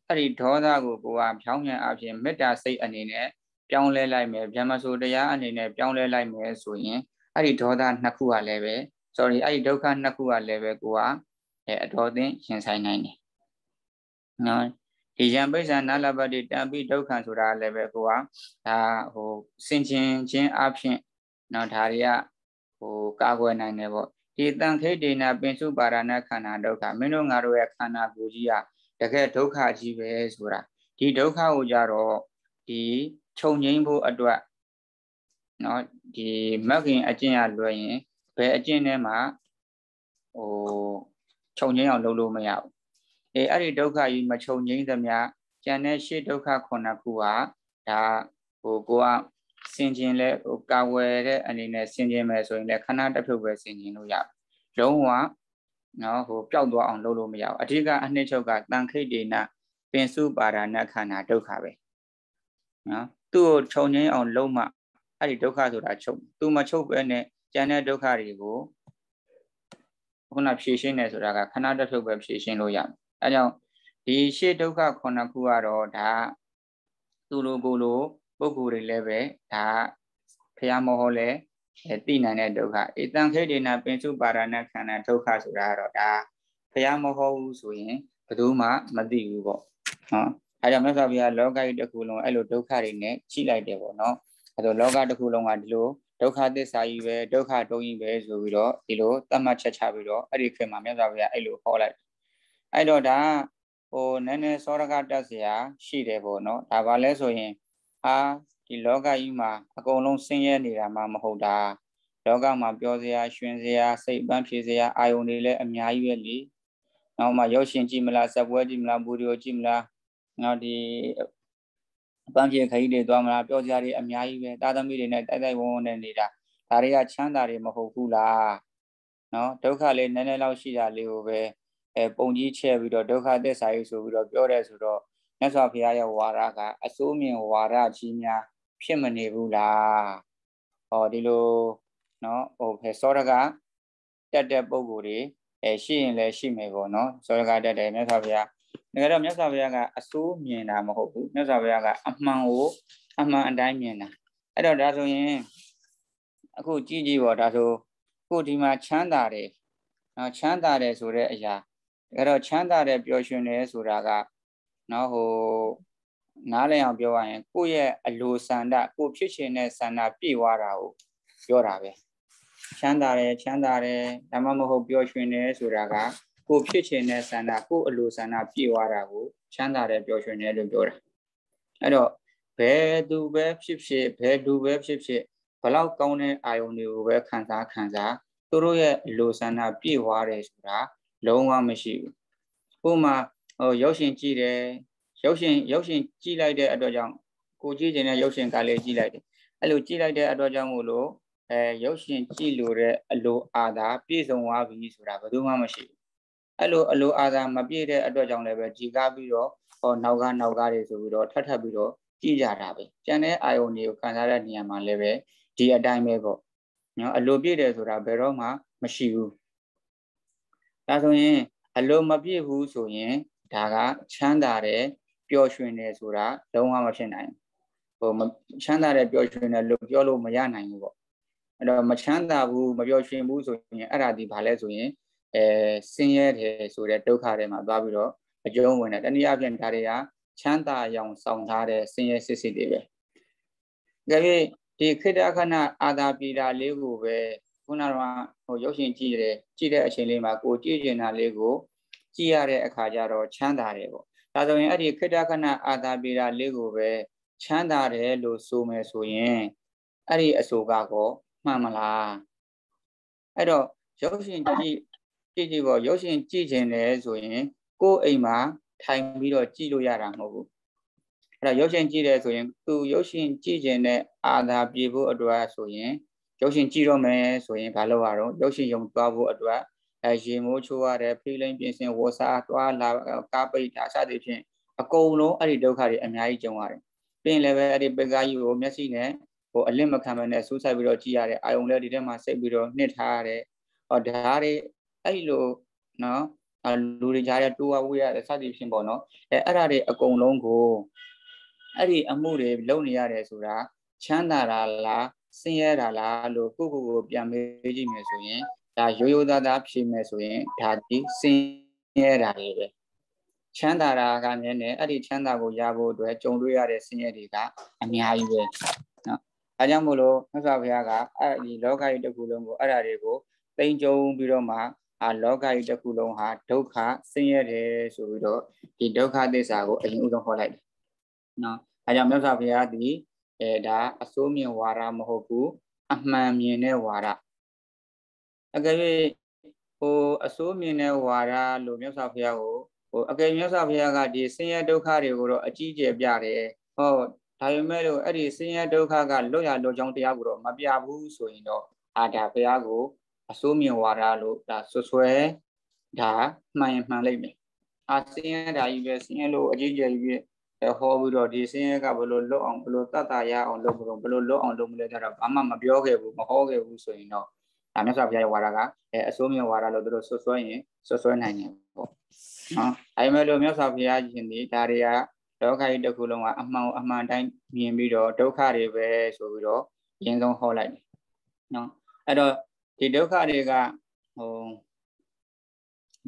အဲ့ဒီဒေါသကိုကိုကဖြောင်းပြန်အပြင်မေတ္တာစိတ်အနေနဲ့ပြောင်းလဲလိုက်မယ်ဗျမဆိုတရားအနေနဲ့ပြောင်းလဲလိုက်မယ်ဆိုရင်အဲ့ဒီဒေါသနှစ်ခုကလည်းပဲ sorry အဲ့ဒီဒုက္ခနှစ်ခုကလည်းပဲကိုကအဲအတော်သင်ရင်ဆိုင်နိုင်တယ်။နော်ဒီယံပိဿာနာလပတိတံပိဒုက္ခံဆိုတာလည်းပဲကိုကဒါဟိုစင်ချင်းချင်းအဖြစ်เนาะဒါတွေကဟိုကာကွယ်နိုင်တယ်ပေါ့ဒီတန်ခိတေနာပင်စုပါရဏခန္ဓာဒုက္ခမင်းတို့ငါတို့ရဲ့ခန္ဓာကိုယ်ကြီးကတကယ်ဒုက္ခကြီးပဲဆိုတာဒီဒုက္ခကိုကြတော့ဒီခြုံငိမ့်ဖို့အတွက်เนาะဒီမက်ခင်အကျင့်ရလွယ်ရင်ဘယ်အကျင့်ထဲမှာဟိုခြုံငိမ့်အောင်လုပ်လို့မရဘူးအဲအဲ့ဒီဒုက္ခကြီးမချုပ်ငြိမ်းသမျှကြံတဲ့ရှေ့ဒုက္ခခုနှစ်ခုဟာဒါဟိုကိုကဆင်ခြင်လဲဟိုကာဝယ်တဲ့အနေနဲ့ဆင်ခြင်မယ်ဆိုရင်လည်းခဏတစ်ဖြုတ်ပဲဆင်ခြင်လို့ရလုံးဝနော်ဟိုပျောက်သွားအောင်လုပ်လို့မရဘူးအဓိကအနှစ်ချုပ်ကတန်ခိတ်ဒေနပင်စုပါဒနာခန္ဓာဒုက္ခပဲနော်သူ့ကိုခြုံငင်းအောင်လုံးမအဲ့ဒီဒုက္ခဆိုတာချုပ်သူမချုပ်ပဲနဲ့ကြံတဲ့ဒုက္ခတွေကိုခုနဖြည့်ရှင်းနေဆိုတာကခဏတစ်ဖြုတ်ပဲဖြည့်ရှင်းလို့ရတယ်အဲကြောင့်ဒီရှေ့ဒုက္ခခုနှစ်ခုကတော့ဒါသူလိုကိုလို ပုဂ္ဂိုလ်တွေလည်းပဲဒါဖျားမောဟောလည်းသိနိုင်တဲ့ဒုက္ခဧတံခေတေနပင်စုပါရဏခန္ဓာဒုက္ခဆိုတာကတော့ဒါဖျားမဟောဘူးဆိုရင်ဘယ်သူမှမသိဘူးပေါ့နော်အဲကြောင့်မြတ်စွာဘုရားလောကကြီးတစ်ခုလုံးအဲ့လိုဒုက္ခတွေနဲ့ချိလိုက်တယ်ပေါ့နော်အဲတော့လောကတစ်ခုလုံးကဒီလိုဒုက္ခသစ္စာကြီးပဲဒုက္ခတုံးကြီးပဲဆိုပြီးတော့ဒီလိုသတ်မှတ်ချက်ချပြီးတော့အဲ့ဒီခေတ်မှာမြတ်စွာဘုရားအဲ့လိုဟောလိုက်အဲ့တော့ဒါဟိုနည်းနည်းစောရကတက်เสียရှိတယ်ပေါ့နော်ဒါပါလဲဆိုရင်ဟာဒီလောကကြီးမှာအကုန်လုံးဆင်းရဲနေတာမှမဟုတ်တာလောကမှာပျော်စရာရွှင်စရာစိတ်ပန်းဖြေစရာအာယုန်တွေလည်းအများကြီးပဲလေနောက်မှရုပ်ရှင်ကြည့်မလားဇက်ပွဲကြည့်မလားဗီဒီယိုကြည့်မလားနောက်ဒီပန်းဖြေခရီးတွေသွားမလားပျော်စရာတွေအများကြီးပဲတာသမီတွေနဲ့တိုက်တိုက်ဝန်းဝန်းနဲ့နေတာဒါတွေကချမ်းသာတွေမဟုတ်ဘူးလားနော်ဒုက္ခလေးနည်းနည်းလောက်ရှိတာလေးကိုပဲအဲပုံကြီးချက်ပြီးတော့ဒုက္ခသစ္စာကြီးဆိုပြီးတော့ပြောတယ်ဆိုတော့မြတ်စွာဘုရားရဲ့ဝါဒကအစိုးမြင်ဝါဒကြီးများဖြစ်မနေဘူးလားဟောဒီလိုနော်ဟိုဖေစောရကတက်တဲ့ပုံကိုယ်တွေအဲရှိရင်လည်းရှိမယ်ပေါ့နော်စောရကတက်တယ်မြတ်စွာဘုရားဒါကြတော့မြတ်စွာဘုရားကအစိုးမြင်တာမဟုတ်ဘူးမြတ်စွာဘုရားကအမှန်ကိုအမှန်အတိုင်းမြင်တာအဲ့တော့ဒါဆိုရင်အခုကြည့်ကြည့်ပေါ့ဒါဆို ခုဒီမှာချမ်းသာတယ်နော်ချမ်းသာတယ်ဆိုတဲ့အရာအဲ့တော့ချမ်းသာတဲ့ပျော်ရွှင်တယ်ဆိုတာကနော်ဟိုနားလည်အောင်ပြောရရင်ကိုယ့်ရဲ့အလိုဆန္ဒကိုဖြစ်ချင်တဲ့ဆန္ဒပြည့်ဝတာကိုပြောတာပဲချမ်းသာတယ်ချမ်းသာတယ်ဒါမှမဟုတ်ပျော်ရွှင်တယ်ဆိုတာကကိုဖြစ်ချင်တဲ့ဆန္ဒကိုအလိုဆန္ဒပြည့်ဝတာကိုချမ်းသာတယ်ပျော်ရွှင်တယ်လို့ပြောတာအဲ့တော့ဘယ်သူပဲဖြစ်ဖြစ်ဘယ်လူပဲဖြစ်ဖြစ်ဘလောက်ကောင်းတဲ့အာယုန်တွေကိုပဲခံစားခံစားသူတို့ရဲ့အလိုဆန္ဒပြည့်ဝတယ်ဆိုတာလုံးဝမရှိဘူးဥပမာဟိုရုပ်ရှင်ကြည့်တယ်ရုပ်ရှင်ရုပ်ရှင်ကြည့်လိုက်တဲ့အတွက်ကြောင့်ကိုကြည့်ခြင်းနဲ့ရုပ်ရှင်ကလေးကြည့်လိုက်တယ်အဲ့လိုကြည့်လိုက်တဲ့အတွက်ကြောင့်မို့လို့အဲရုပ်ရှင်ကြည့်လို့တဲ့အလိုအာသာပြည့်စုံသွားပြီဆိုတာဘယ်သူမှမရှိဘူးအဲ့လိုအလိုအာသာမပြည့်တဲ့အတွက်ကြောင့်လည်းပဲဒီကားပြီးတော့ဟောနောက်ကနောက်ကတွေဆိုပြီးတော့ထပ်ထပ်ပြီးတော့ကြည့်ကြတာပဲကျန်တဲ့အာယုန်တွေကိုခံစားတဲ့နေရာမှာလည်းပဲဒီအတိုင်းပဲပေါ့နော်အလိုပြည့်တယ်ဆိုတာဘယ်တော့မှမရှိဘူးဒါဆိုရင်အလိုမပြည့်ဘူးဆိုရင်ဒါကချမ်းသာတယ်ပျော်ရွှင်တယ်ဆိုတာလုံးဝမဖြစ်နိုင်ဘူးဟိုချမ်းသာတယ်ပျော်ရွှင်တယ်လို့ပြောလို့မရနိုင်ဘူးပေါ့အဲ့တော့မချမ်းသာဘူးမပျော်ရွှင်ဘူးဆိုရင်အဲ့ဒါဒီဘာလဲဆိုရင်အဲဆင်းရဲတယ်ဆိုတဲ့ဒုက္ခတွေမှာသွားပြီးတော့အကျုံးဝင်တယ်တနည်းအားဖြင့်ဒါတွေကချမ်းသာရောင်ဆောင်ထားတဲ့ဆင်းရဲစစ်စစ်တွေပဲဒါပေမဲ့ဒီခိတ္တအခဏအာသာပီတာလေးကိုပဲခုနကဟိုရုပ်ရှင်ကြည့်တယ်ကြည့်တဲ့အချိန်လေးမှာကို ကြည့်ကျင်တာလေးကိုကြည့်ရတဲ့အခါကျတော့ချမ်းသာတယ်ပေါ့ဒါဆိုရင်အဲ့ဒီခိတ္တခဏအာသာပေတာလေးကိုပဲချမ်းသာတယ်လို့ဆိုမယ်ဆိုရင်အဲ့ဒီအဆိုကတော့မှန်မလားအဲ့တော့ရုပ်ရှင်ကြည့်ကြည့်ကြည့်ပေါ့ရုပ်ရှင်ကြည့်ကျင်တယ်ဆိုရင်ကိုယ်အိမ်မှာထိုင်ပြီးတော့ကြည့်လို့ရတာမဟုတ်ဘူးအဲ့တော့ရုပ်ရှင်ကြည့်တယ်ဆိုရင်သူရုပ်ရှင်ကြည့်ကျင်တဲ့အာသာပြေဖို့အတွက်ဆိုရင်ရုပ်ရှင်ကြည့်တော့မယ်ဆိုရင်ဘာလုပ်ရတော့ရုပ်ရှင်ရုံသွားဖို့အတွက်အဲရေမိုးချိုးရတယ်ဖိလိန်ပြင်ဆင်ဝေါ်စားသွားလာကားပိတ်တာစသဖြင့်အကုန်လုံးအဲ့ဒီဒုက္ခတွေအများကြီးကြုံရတယ်။ပြင်လည်းပဲအဲ့ဒီပိတ်ကားကြီးကိုမျက်စိနဲ့ဟိုအလင့်မခံမနဲ့ဆူးဆိုက်ပြီးတော့ကြည့်ရတယ်။အာယုံလည်းဒီထဲမှာစိတ်ပြီးတော့နှစ်ထားရတယ်။ဟောဒါတွေအဲ့လိုနော်လူတွေကြားရတူဝဝေးရတယ်စသဖြင့်ပေါ့နော်။အဲအဲ့ဒါတွေအကုန်လုံးကိုအဲ့ဒီအမှုတွေလုပ်နေရတယ်ဆိုတာချမ်းသာတာလားဆင်းရဲတာလားလို့ကိုကိုကို ပြန်မေးကြည့်မယ်ဆိုရင်ဒါရိုးရိုးသားသားဖြေမယ်ဆိုရင်ဒါဒီဆင်းရဲတာတွေပဲချမ်းသာတာကမြဲနေအဲ့ဒီချမ်းသာကိုရဖို့အတွက်ကြုံတွေ့ရတဲ့ဆင်းရဲတွေကအများကြီးပဲနော်အဲကြောင့်မို့လို့မြတ်စွာဘုရားကအဲ့ဒီလောကကြီးတစ်ခုလုံးကိုအဲ့ဒါတွေကိုတိမ်ကြုံပြီးတော့မှအာလောကကြီးတစ်ခုလုံးဟာဒုက္ခဆင်းရဲတယ်ဆိုပြီးတော့ဒီဒုက္ခသစ္စာကိုအရင်ဦးဆုံးဟောလိုက်တယ်နော်အဲကြောင့်မြတ်စွာဘုရားဒီအဲဒါအစိုးမြင်ဝါဒမဟုတ်ဘူးအမှန်မြင်တဲ့ဝါဒအကယ်၍ဟိုအစိုးမြင်တဲ့ဝါဒလို့မြတ်စွာဘုရားကိုဟိုအကယ်မြတ်စွာဘုရားကဒီဆင်းရဲဒုက္ခတွေကိုတော့အကြီးအကျယ်ပြတယ်ဟောဒါပေမဲ့လို့အဲ့ဒီဆင်းရဲဒုက္ခကလွတ်ရလွတ်ကြောင်းတရားကိုတော့မပြဘူးဆိုရင်တော့အာဒါဘုရားကိုအစိုးမြင်ဝါဒလို့ဒါဆွဆွဲဒါမှန်မှန်လိုက်မယ်အာဆင်းရဲဓာကြီးပဲဆင်းရဲလို့အကြီးအကျယ်ကြီးအဲဟောပြီးတော့ဒီဆင်းရဲကဘလို့လွတ်အောင်ဘလို့တတ်တာရအောင်လုပ်လို့ဘလို့လွတ်အောင်လုပ်မလဲကြတော့ဘာမှမပြောခဲ့ဘူးမဟောခဲ့ဘူးဆိုရင်တော့ဒါမြတ်စွာဘုရားရဲ့ဝါဒကအဲအစိုးမြဝါဒလို့တို့ဆွဆွရင်ဆွဆွနိုင်တယ်ပေါ့နော်အဲဒီမဲ့လို့မြတ်စွာဘုရားရှင်ဒီဒါတွေကလောကကြီးတစ်ခုလုံးကအမှန်အမှန်တိုင်းမြင်ပြီးတော့ဒုက္ခတွေပဲဆိုပြီးတော့အရင်ဆုံးဟောလိုက်တယ်နော်အဲ့တော့ဒီဒုက္ခတွေကဟို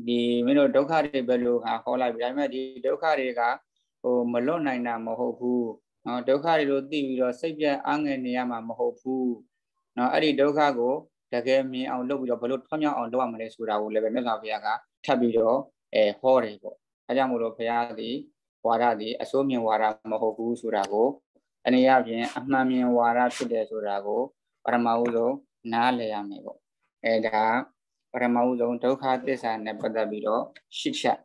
ဒီမင်းတို့ဒုက္ခတွေပဲလို့ဟောလိုက်ပြီဒါပေမဲ့ဒီဒုက္ခတွေကဟိုမလွတ်နိုင်တာမဟုတ်ဘူးနော်ဒုက္ခတွေလို့သိပြီးတော့စိတ်ပြတ်အငယ်နေရမှာမဟုတ်ဘူးနော်အဲ့ဒီဒုက္ခကိုတကယ်မြင်အောင်လုပ်ပြီးတော့ဘလို့ထွမြောက်အောင်လုပ်ရမလဲဆိုတာကိုလည်းပဲမြတ်စွာဘုရားကထပ်ပြီးတော့အဲဟောတယ်ပေါ့အဲကြောင့်မို့လို့ဘုရားသည်ဝါဒသည်အစိုးမြင်ဝါဒမဟုတ်ဘူးဆိုတာကို အနေအချင်းအမှန်မြင်ဝါဒဖြစ်တယ်ဆိုတာကိုပရမဟုဆုံးနားလည်ရမယ်ပေါ့အဲဒါပရမဟုဆုံးဒုက္ခသစ္စာနဲ့ပတ်သက်ပြီးတော့ရှစ်ချက်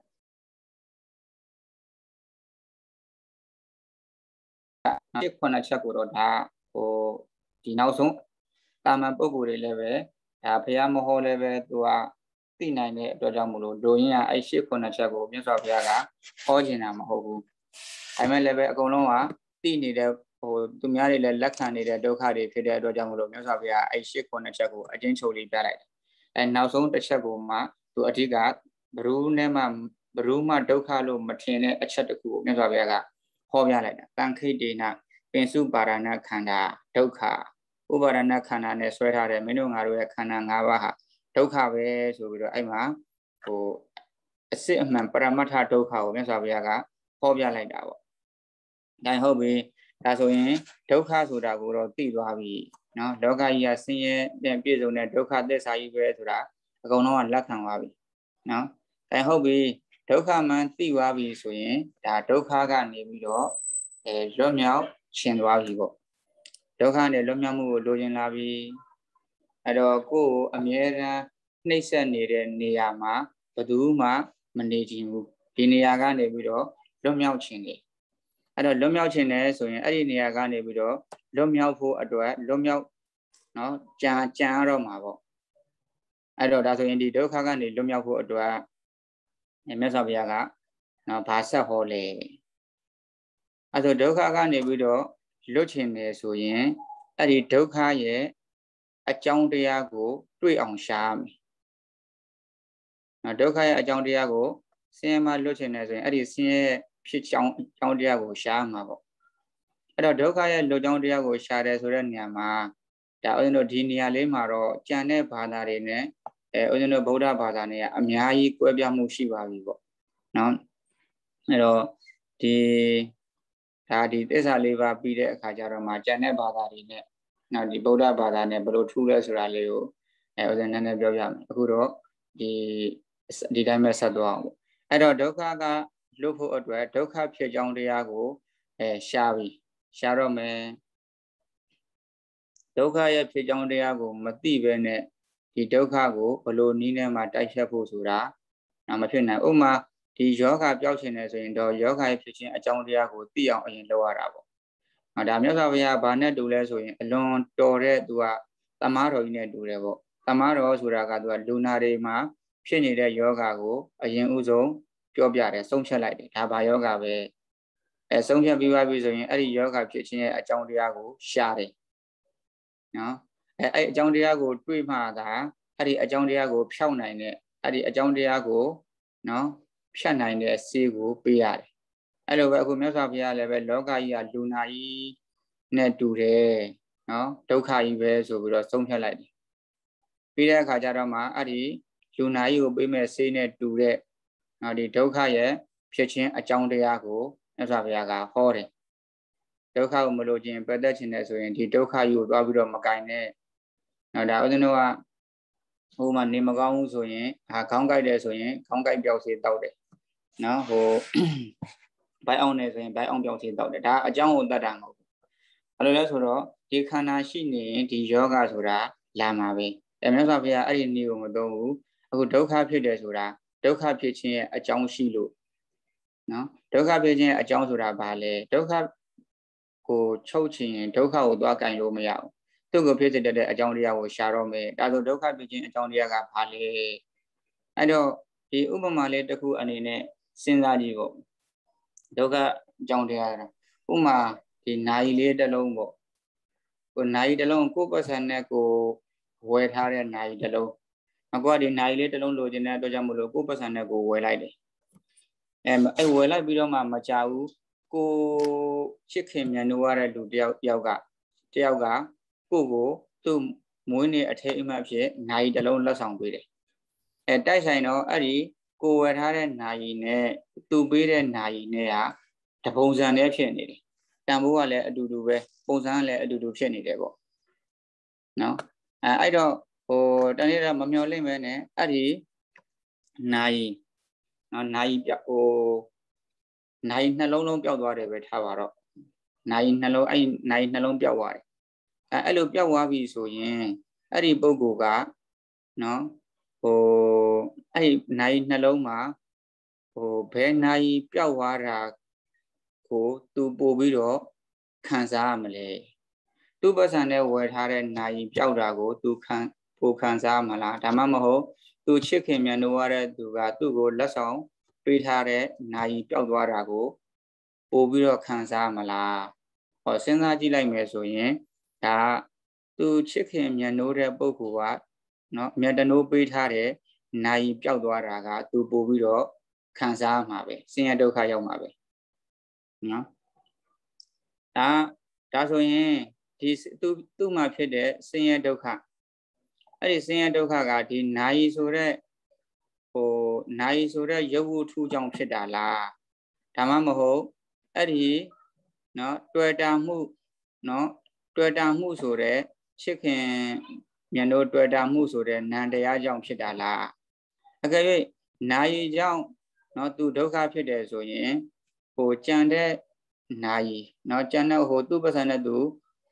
တစ်ခုနှစ်ချက်ကိုတော့ဒါဟိုဒီနောက်ဆုံးတာမန်ပုံကိုယ်တွေလည်းပဲဒါဘုရားမဟောလည်းပဲသူကသိနိုင်တဲ့အတွက်ကြောင့်မလို့လိုရင်းကအဲ့ရှစ်ခုနှစ်ချက်ကိုမြတ်စွာဘုရားကဟောခြင်းတာမဟုတ်ဘူး။ဒါပေမဲ့လည်းပဲအကုန်လုံးကသိနေတဲ့ဟိုသူများတွေလည်းလက်ခံနေတဲ့ဒုက္ခတွေဖြစ်တဲ့အတွက်ကြောင့်မလို့မြတ်စွာဘုရားအဲ့ရှစ်ခုနှစ်ချက်ကိုအချင်းချုပ်လေးပြလိုက်တယ်။အဲနောက်ဆုံးတစ်ချက်ကိုမှသူအဓိကဘရူးနဲ့မှဘရူးမှဒုက္ခလို့မထင်တဲ့အချက်တခုကိုမြတ်စွာဘုရားကဟောပြလိုက်တာတန်ခိတေနပင်စုပါရဏခန္ဓာဒုက္ခဥပါရဏခန္ဓာနဲ့ဆွဲထားတယ်မင်းတို့ငါတို့ရဲ့ခန္ဓာ၅ပါးဟာဒုက္ခပဲဆိုပြီးတော့အဲ့မှာဟိုအစစ်အမှန်ပရမတ္ထဒုက္ခကိုမြတ်စွာဘုရားကဟောပြလိုက်တာပေါ့။ဒါဟုတ်ပြီ။ဒါဆိုရင်ဒုက္ခဆိုတာကိုတော့သိသွားပြီ။နော်လောကကြီးကဆင်းရဲပြန်ပြည့်စုံတဲ့ဒုက္ခသစ္စာကြီးပဲဆိုတာအကုန်လုံးကလက်ခံသွားပြီ။နော်။ဒါဟုတ်ပြီ။ဒုက္ခမှန်သိသွားပြီဆိုရင်ဒါဒုက္ခကနေပြီးတော့အဲလွတ်မြောက်ရှင်သွားပြီပေါ့ဒုက္ခနဲ့လွတ်မြောက်မှုကိုလိုချင်လာပြီအဲ့တော့ကိုယ်ကိုအမြဲတမ်းနှိမ့်ဆက်နေတဲ့နေရာမှာဘယ်သူမှမနေချင်ဘူးဒီနေရာကနေပြီးတော့လွတ်မြောက်ခြင်းလေအဲ့တော့လွတ်မြောက်ခြင်းလေဆိုရင်အဲ့ဒီနေရာကနေပြီးတော့လွတ်မြောက်ဖို့အတွက်လွတ်မြောက်နော်ကြံကြံရတော့မှာပေါ့အဲ့တော့ဒါဆိုရင်ဒီဒုက္ခကနေလွတ်မြောက်ဖို့အတွက်မြတ်စွာဘုရားကနော်ဘာဆက်ဟောလဲအဲဆိုဒုက္ခကနေပြီးတော့လွတ်ချင်တယ်ဆိုရင်အဲ့ဒီဒုက္ခရဲ့အကြောင်းတရားကို တွေ့အောင်ရှားမယ်နော်ဒုက္ခရဲ့အကြောင်းတရားကိုဆင်းရဲမှလွတ်ချင်တယ်ဆိုရင်အဲ့ဒီဆင်းရဲဖြစ်ကြောင်းအကြောင်းတရားကို ရှားမှာပေါ့အဲ့တော့ဒုက္ခရဲ့လွတ်ကြောင်းတရားကိုရှားတယ်ဆိုတဲ့နေရာမှာဒါဥစဉ်တို့ဒီနေရာလေးမှာတော့ကြံတဲ့ဘာသာတွေနဲ့အဲဦးဇင်းတို့ဗုဒ္ဓဘာသာနဲ့ကအများကြီးကွဲပြားမှုရှိပါပြီပေါ့နော်အဲတော့ဒီဒါဒီသစ္စာလေးပါးပြီးတဲ့အခါကျတော့မှကျန်တဲ့ဘာသာတွေနဲ့နော်ဒီဗုဒ္ဓဘာသာနဲ့ဘယ်လိုထူးလဲဆိုတာလေးကိုအဲဦးဇင်းနည်းနည်းပြောပြမယ်အခုတော့ဒီဒီတိုင်းပဲဆက်သွားအောင်ပေါ့အဲ့တော့ဒုက္ခကလွတ်ဖို့အတွက်ဒုက္ခဖြစ်ကြောင်းတရားကိုအဲရှားပြီရှားတော့မယ်ဒုက္ခရဲ့ဖြစ်ကြောင်းတရားကိုမသိဘဲနဲ့ဒီဒုက္ခကိုဘလို့နည်းနဲ့မှတိုက်ဖြတ်ဖို့ဆိုတာမဖြစ်နိုင်ဥမာဒီယောဂပြောက်ရှင်နေဆိုရင်တော့ယောဂရဲ့ဖြစ်ခြင်းအကြောင်းတရားကိုသိအောင်အရင်လုပ်ရတာပေါ့။ဟောဒါမြတ်စွာဘုရားဗာနဲ့တူလဲဆိုရင်အလွန်တော်တဲ့သူကတမားတော်ကြီးနဲ့တူတယ်ပေါ့။တမားတော်ဆိုတာကသူကလူနာတွေမှာ ဖြစ်နေတဲ့ယောဂကို အရင်ဥဆုံးပြောပြတယ်ဆုံးဖြတ်လိုက်တယ်ဒါဘာယောဂပဲအဲဆုံးဖြတ်ပြီးပါပြီဆိုရင်အဲ့ဒီယောဂဖြစ်ခြင်းရဲ့အကြောင်းတရားကိုရှာတယ်နော်အဲအဲ့အကြောင်းတရားကိုတွေးမှသာအဲ့ဒီအကြောင်းတရားကို ဖြောင်းနိုင်တဲ့အဲ့ဒီအကြောင်းတရားကိုနော်ဖြတ်နိုင်တဲ့ဆေးကိုပေးရတယ်အဲ့လိုပဲအခုမြတ်စွာဘုရားလည်းပဲလောကကြီးကလူနာကြီးနဲ့တူတယ်နော်ဒုက္ခကြီးပဲဆိုပြီးတော့ဆုံးဖြတ်လိုက်တယ်ပြီးတဲ့အခါကျတော့မှအဲ့ဒီလူနာကြီးကိုပေးမဲ့ဆေးနဲ့တူတဲ့နော်ဒီဒုက္ခရဲ့ဖြစ်ခြင်းအကြောင်းတရားကိုမြတ်စွာဘုရားကဟောတယ်ဒုက္ခကိုမလို့ခြင်းပယ်တတ်ခြင်းနဲ့ဆိုရင်ဒီဒုက္ခကြီးကိုတွားပြီးတော့မကင်နဲ့နော်ဒါဦးဇင်းတို့ကဟိုမှာနေမကောင်းဘူးဆိုရင်ဟာခေါင်းကိုက်တယ်ဆိုရင် ခေါင်းကိုက်ပြောက်စေတောက်တယ်နော်ဟိုဘိုက်အောင်နေဆိုရင်ဘိုက်အောင်ပြောက်စေတောက်တယ်ဒါအကြောင်းကိုတတ်တာမဟုတ်ဘူးဘာလို့လဲဆိုတော့ဒီခန္ဓာရှိနေရင်ဒီယောဂဆိုတာလာမှာပဲအမြတ်စွာဘုရားအဲ့ဒီနေကိုမသုံးဘူးအခုဒုက္ခဖြစ်တယ်ဆိုတာဒုက္ခဖြစ်ခြင်းရဲ့အကြောင်းရှိလို့နော်ဒုက္ခဖြစ်ခြင်းရဲ့အကြောင်းဆိုတာဘာလဲဒုက္ခကိုချုပ်ချင်ရင်ဒုက္ခကိုသွားကင်လို့မရဘူးသူ့ကိုဖြစ်စေတတ်တဲ့အကြောင်းတရားကိုရှာတော့မယ်ဒါဆိုဒုက္ခဖြစ်ခြင်းအကြောင်းတရားကဘာလဲအဲ့တော့ဒီဥပမာလေးတစ်ခုအနေနဲ့စဉ်းစားကြည့်ပေါ့ဒုက္ခအကြောင်းတရားကဥမာဒီနာယီလေးတစ်လုံးပေါ့ကိုနာယီတစ်လုံးကိုပတ်စံနဲ့ကိုဝယ်ထားတဲ့နာယီတစ်လုံးအကွာဒီနာယီလေးတစ်လုံးလိုချင်တဲ့အတွက်ကြောင့်မလို့ကိုပတ်စံနဲ့ကိုဝယ်လိုက်တယ်အဲအဲဝယ်လိုက်ပြီးတော့မှမကြဘူးကိုချစ်ခင်မြန်နိုးရတဲ့လူတယောက်ယောက်ကတယောက်ကကိုကိုသူ့မွေးနေ့အထည်အမှတ်ဖြစ်နိုင်တလုံးလက်ဆောင်ပေးတယ်။အဲတိုက်ဆိုင်တော့အဲ့ဒီကိုဝယ်ထားတဲ့နိုင်ရီနဲ့သူ့ပေးတဲ့နိုင်ရီနဲ့ကတပုံစံနဲ့ဖြစ်နေတယ်။တန်ဖိုးကလည်းအတူတူပဲပုံစံကလည်းအတူတူဖြစ်နေတယ်ပေါ့။နော်အဲအဲ့တော့ဟိုတနေ့တော့မမျောလင့်ပဲနဲ့အဲ့ဒီနိုင်နော်နိုင်ပြဟိုနိုင်နှလုံးလုံးပျောက်သွားတယ်ပဲထားပါတော့နိုင်နှလုံးအဲ့နိုင်နှလုံးပျောက်သွားတယ်အဲအဲ့လိုပျောက်သွားပြီဆိုရင်အဲ့ဒီပုံကိုကနော်ဟိုအဲ့နိုင်နှလုံးမှာဟိုဘယ်နိုင်ပျောက်သွားတာကိုသူပို့ပြီးတော့ခံစားရမလဲသူ့ပတ်စံနဲ့ဝယ်ထားတဲ့နိုင်ပျောက်တာကို သူခံပို့ခံစားမလားဒါမှမဟုတ်သူချစ်ခင်မြတ်လို့ရတဲ့သူက သူ့ကိုလက်ဆောင်ပေးထားတဲ့နိုင်ပျောက်သွားတာကို ပို့ပြီးတော့ခံစားမလားဟောစဉ်းစားကြည့်လိုက်မယ်ဆိုရင်ဒါသူချစ်ခင်မြတ်နိုးတဲ့ပုဂ္ဂိုလ်ကနော်မြတ်တနိုးပေးထားတဲ့နိုင်ပျောက်သွားတာက သူပို့ပြီးတော့ခံစားမှာပဲဆင်းရဲဒုက္ခရောက်မှာပဲနော်ဒါဒါဆိုရင်ဒီသူသူ့မှာဖြစ်တဲ့ဆင်းရဲဒုက္ခအဲ့ဒီဆင်းရဲဒုက္ခကဒီနိုင်ဆိုတဲ့ဟိုနိုင်ဆိုတဲ့ရုပ်ဝတ္ထုကြောင့်ဖြစ်တာလားဒါမှမဟုတ်အဲ့ဒီနော်တွေ့တာမှုနော်တွေ့တာမှုဆိုတဲ့ချစ်ခင်မြတ်တို့တွေ့တာမှုဆိုတဲ့နန္တရားကြောင့်ဖြစ်တာလားအကယ်၍နာယီကြောင့်เนาะသူဒုက္ခဖြစ်တယ်ဆိုရင်ဟိုကြံတဲ့နာယီเนาะကြံတဲ့ဟိုသူ့ပစံနဲ့သူ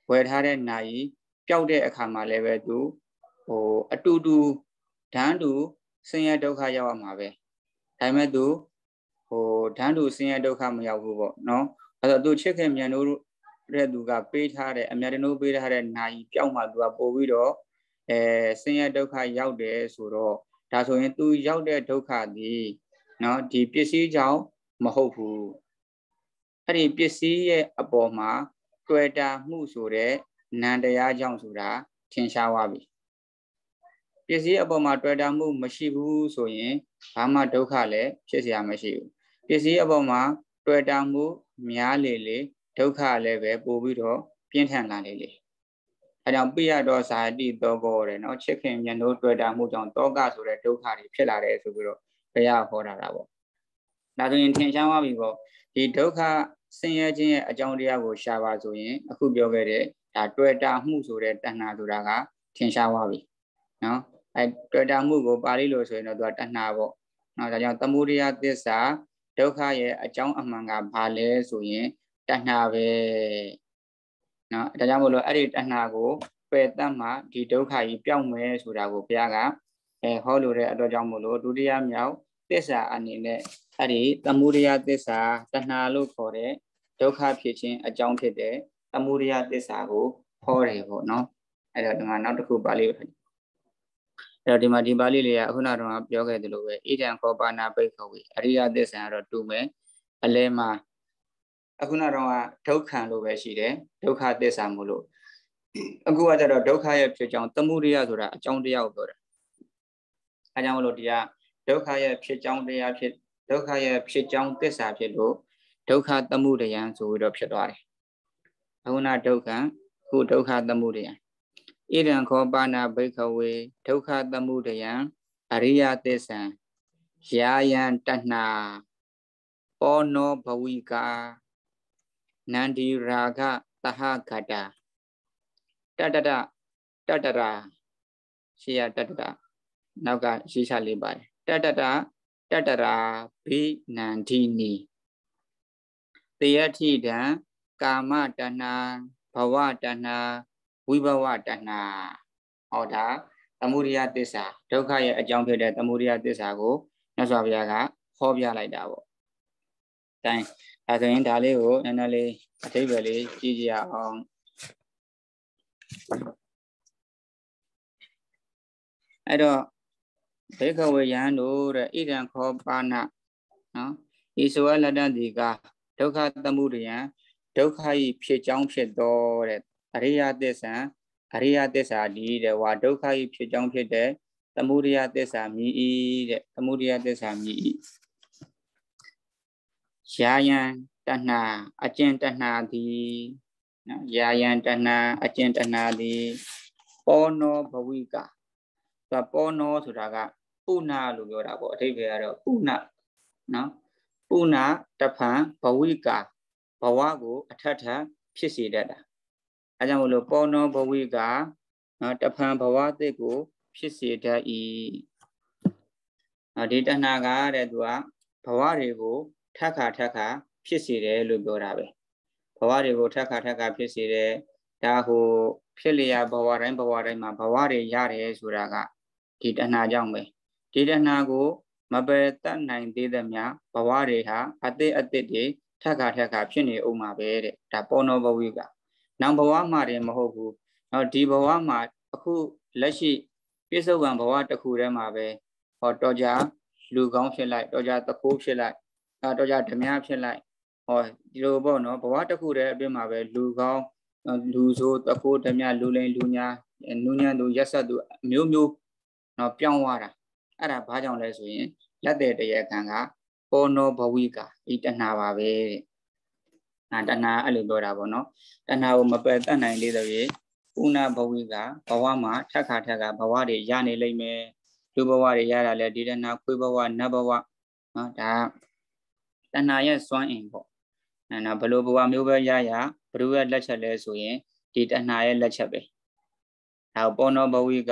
ဝယ်ထားတဲ့နာယီပျောက်တဲ့အခါမှာလည်းပဲသူဟိုအတူတူဓာန်တူဆင်းရဲဒုက္ခရောက်ရမှာပဲဒါပေမဲ့သူဟိုဓာန်တူဆင်းရဲဒုက္ခမရောက်ဘူးပေါ့เนาะအဲ့တော့သူချစ်ခင်မြန်တို့တဲ့သူကပေးထားတဲ့အမြတ်တနိုးပေးထားတဲ့နာယီပြောင်းမှသူကပို့ပြီးတော့အဲဆင်းရဲဒုက္ခရောက်တယ်ဆိုတော့ဒါဆိုရင် သူရောက်တဲ့ဒုက္ခဒီနော်ဒီပစ္စည်းကြောင့်မဟုတ်ဘူးအဲ့ဒီပစ္စည်းရဲ့အပေါ်မှာတွေ့တာမှုဆိုတဲ့နန္တရားကြောင့်ဆိုတာထင်ရှားသွားပြီပစ္စည်းအပေါ်မှာတွေ့တာမှုမရှိဘူးဆိုရင်ဘာမှဒုက္ခလည်းဖြစ်เสียမှမရှိဘူးပစ္စည်းအပေါ်မှာတွေ့တာမှုများလေလေဒုက္ခလည်းပဲပို့ပြီးတော့ပြင်းထန်လာလေလေအဲကြောင့်ပြရတော့ဇာတိတောကောတယ်နော်ချစ်ခင်မျက်နှိုးတွေ့တာမှုကြောင့်တောကဆိုတဲ့ဒုက္ခတွေဖြစ်လာတယ်ဆိုပြီးတော့ဘုရားဟောတာတာပေါ့ဒါဆိုရင်ထင်ရှားသွားပြီပေါ့ဒီဒုက္ခဆင်းရဲခြင်းရဲ့အကြောင်းတရားကို ရှာပါဆိုရင် အခုပြောခဲ့တဲ့ဒါတွေ့တာမှုဆိုတဲ့တဏှာဆိုတာကထင်ရှားသွားပြီနော်အဲတွေ့တာမှုကိုပါဠိလိုဆိုရင်တော့သူကတဏှာပေါ့နော်ဒါကြောင့်သမုဒယသစ္စာဒုက္ခရဲ့အကြောင်းအမှန်ကဘာလဲဆိုရင်တဏှာပဲနော်ဒါကြောင့်မို့လို့အဲ့ဒီတဏှာကိုပယ်တတ်မှဒီဒုက္ခကြီးပြောင်းမယ်ဆိုတာကိုဘုရားကအဲဟောလိုတဲ့အတွက်ကြောင့်မို့လို့ဒုတိယမြောက်သစ္စာအနေနဲ့အဲ့ဒီသမုဒယသစ္စာတဏှာလို့ခေါ်တဲ့ဒုက္ခဖြစ်ခြင်းအကြောင်းဖြစ်တဲ့သမုဒယသစ္စာကိုဟောတယ်ပေါ့နော်အဲ့တော့ဒီမှာနောက်တစ်ခုပါဠိကိုအဲ့တော့ဒီမှာဒီပါဠိလေးကခုနကတော့ပြောခဲ့သလိုပဲအေတံခောပါဏပိတ်ခဝေအရိယသစ္စာကတော့တူမယ်အလဲမှာအခုနောက်တော့ကဒုက္ခံလို့ပဲရှိတယ်ဒုက္ခသစ္စာမို့လို့အခုကကြတော့ဒုက္ခရဲ့ဖြစ်ကြောင်းသမှုတရားဆိုတာအကြောင်းတရားကိုပြောတာအဲကြောင့်မလို့ဒီကဒုက္ခရဲ့ဖြစ်ကြောင်းတရားဖြစ်ဒုက္ခရဲ့ဖြစ်ကြောင်းသစ္စာဖြစ်လို့ဒုက္ခသမှုတရားဆိုပြီးတော့ဖြစ်သွားတယ်အခုနဒုက္ခံခုဒုက္ခသမှုတရားဣဒံခောပါဏဘိခဝေဒုက္ခသမှုတရားအရိယသစ္စာယာယံတဏ္ဏပောနောဘဝိကာနန္ဒီရာဂသဟဂတာတတတတတရာရှေးရတတတနောက်ကရှေးချလေးပါတယ်တတတတတရာဘိနန္ဒီနီတယတိတံကာမတဏဘဝတဏဝိဘဝတဏဟောတာသမုဒိယသစ္စာဒုက္ခရဲ့အကြောင်းဖြစ်တဲ့သမုဒိယသစ္စာကိုမြတ်စွာဘုရားကဟောပြလိုက်တာပေါ့။အဲအဲဆိုရင်ဒါလေးကိုနည်းနည်းလေးအထိပ္ပယ်လေးကြည့်ကြရအောင်အဲ့တော့ဘိခဝေယံတို့တဲ့ဣဒံခောပါဏနော်ဣဇဝလတ္တတိကဒုက္ခသမှုရိယံဒုက္ခဤဖြစ်ကြောင်းဖြစ်တော်တဲ့အရိယသစ္ဆံအရိယသစ္စာဒီတဲ့ဝါဒုက္ခဤဖြစ်ကြောင်းဖြစ်တဲ့သမှုရိယသစ္စာမြည်ဤတဲ့သမှုရိယသစ္စာမြည်ဤရာယံတဏှာအကျင့်တဏှာသည်နော်ရာယံတဏှာအကျင့်တဏှာသည်ပောနောဘဝိကသူကပောနောဆိုတာကပုဏ္ဏလို့ပြောတာပေါ့အထိပ္ပာယ်ကတော့ပုဏ္ဏနော်ပုဏ္ဏတဖန်ဘဝိကဘဝကို အထက်ထပ်ဖြစ်စေတတ်တာအဲကြောင့်မလို့ပောနောဘဝိကနော်တဖန်ဘဝအသစ်ကို ဖြစ်စေတတ်၏ဒီတဏှာကတဲ့သူကဘဝတွေကိုထက်ခါထက်ခါဖြစ်စေတယ်လို့ပြောတာပဲဘဝတွေကိုထက်ခါထက်ခါဖြစ်စေတယ်ဒါဟိုဖြစ်လျာဘဝတိုင်းဘဝတိုင်းမှာဘဝတွေရတယ်ဆိုတာကဒီတဏှာကြောင့်ပဲဒီတဏှာကို မပယ်တတ်နိုင်သေးသမျှဘဝတွေဟာအတိတ်အတိတ်တွေထက်ခါထက်ခါဖြစ်နေအောင်မှာပဲတဲ့ဒါပေါ်နောဘဝိကနောင်ဘဝမှာတင်မဟုတ်ဘူးเนาะဒီဘဝမှာ အခုလက်ရှိ ပြစ္ဆုတ်ကံဘဝတစ်ခုထဲမှာပဲဟောတော့ကြလူကောင်းဖြစ်လိုက်တော့ကြသခိုးဖြစ်လိုက်အဲတော့ကြဓမြဖြစ်လိုက်ဟောဒီလိုပေါ့နော်ဘဝတစ်ခုတည်းအတွင်းမှာပဲလူကောင်းလူဆိုတကိုးဓမြလူလိန်လူညာနူးညံ့သူရက်ဆက်သူမျိုးမျိုးနော်ပြောင်းသွားတာအဲ့ဒါဘာကြောင့်လဲဆိုရင်လက်တဲ့တရခံကပေါ်နောဘဝိကာဤတဏှာပါပဲတဲ့အဲတဏှာအဲ့လိုပြောတာပေါ့နော်တဏှာကိုမပယ်တတ်နိုင်သေးတဲ့ပြေဥနာဘဝိကဘဝမှာထက်ခါထက်ကဘဝတွေရနေလိမ့်မယ်လူဘဝတွေရတာလဲဒီတဏှာခွေးဘဝနတ်ဘဝနော်ဒါတဏှာရဲ့စွမ်းအင်ပေါ့အဲဒါဘလို့ဘဝမျိုးပဲရရဘလို့ရဲ့လက်ချက်လဲဆိုရင်ဒီတဏှာရဲ့လက်ချက်ပဲဒါပေါ်နောဘဝိက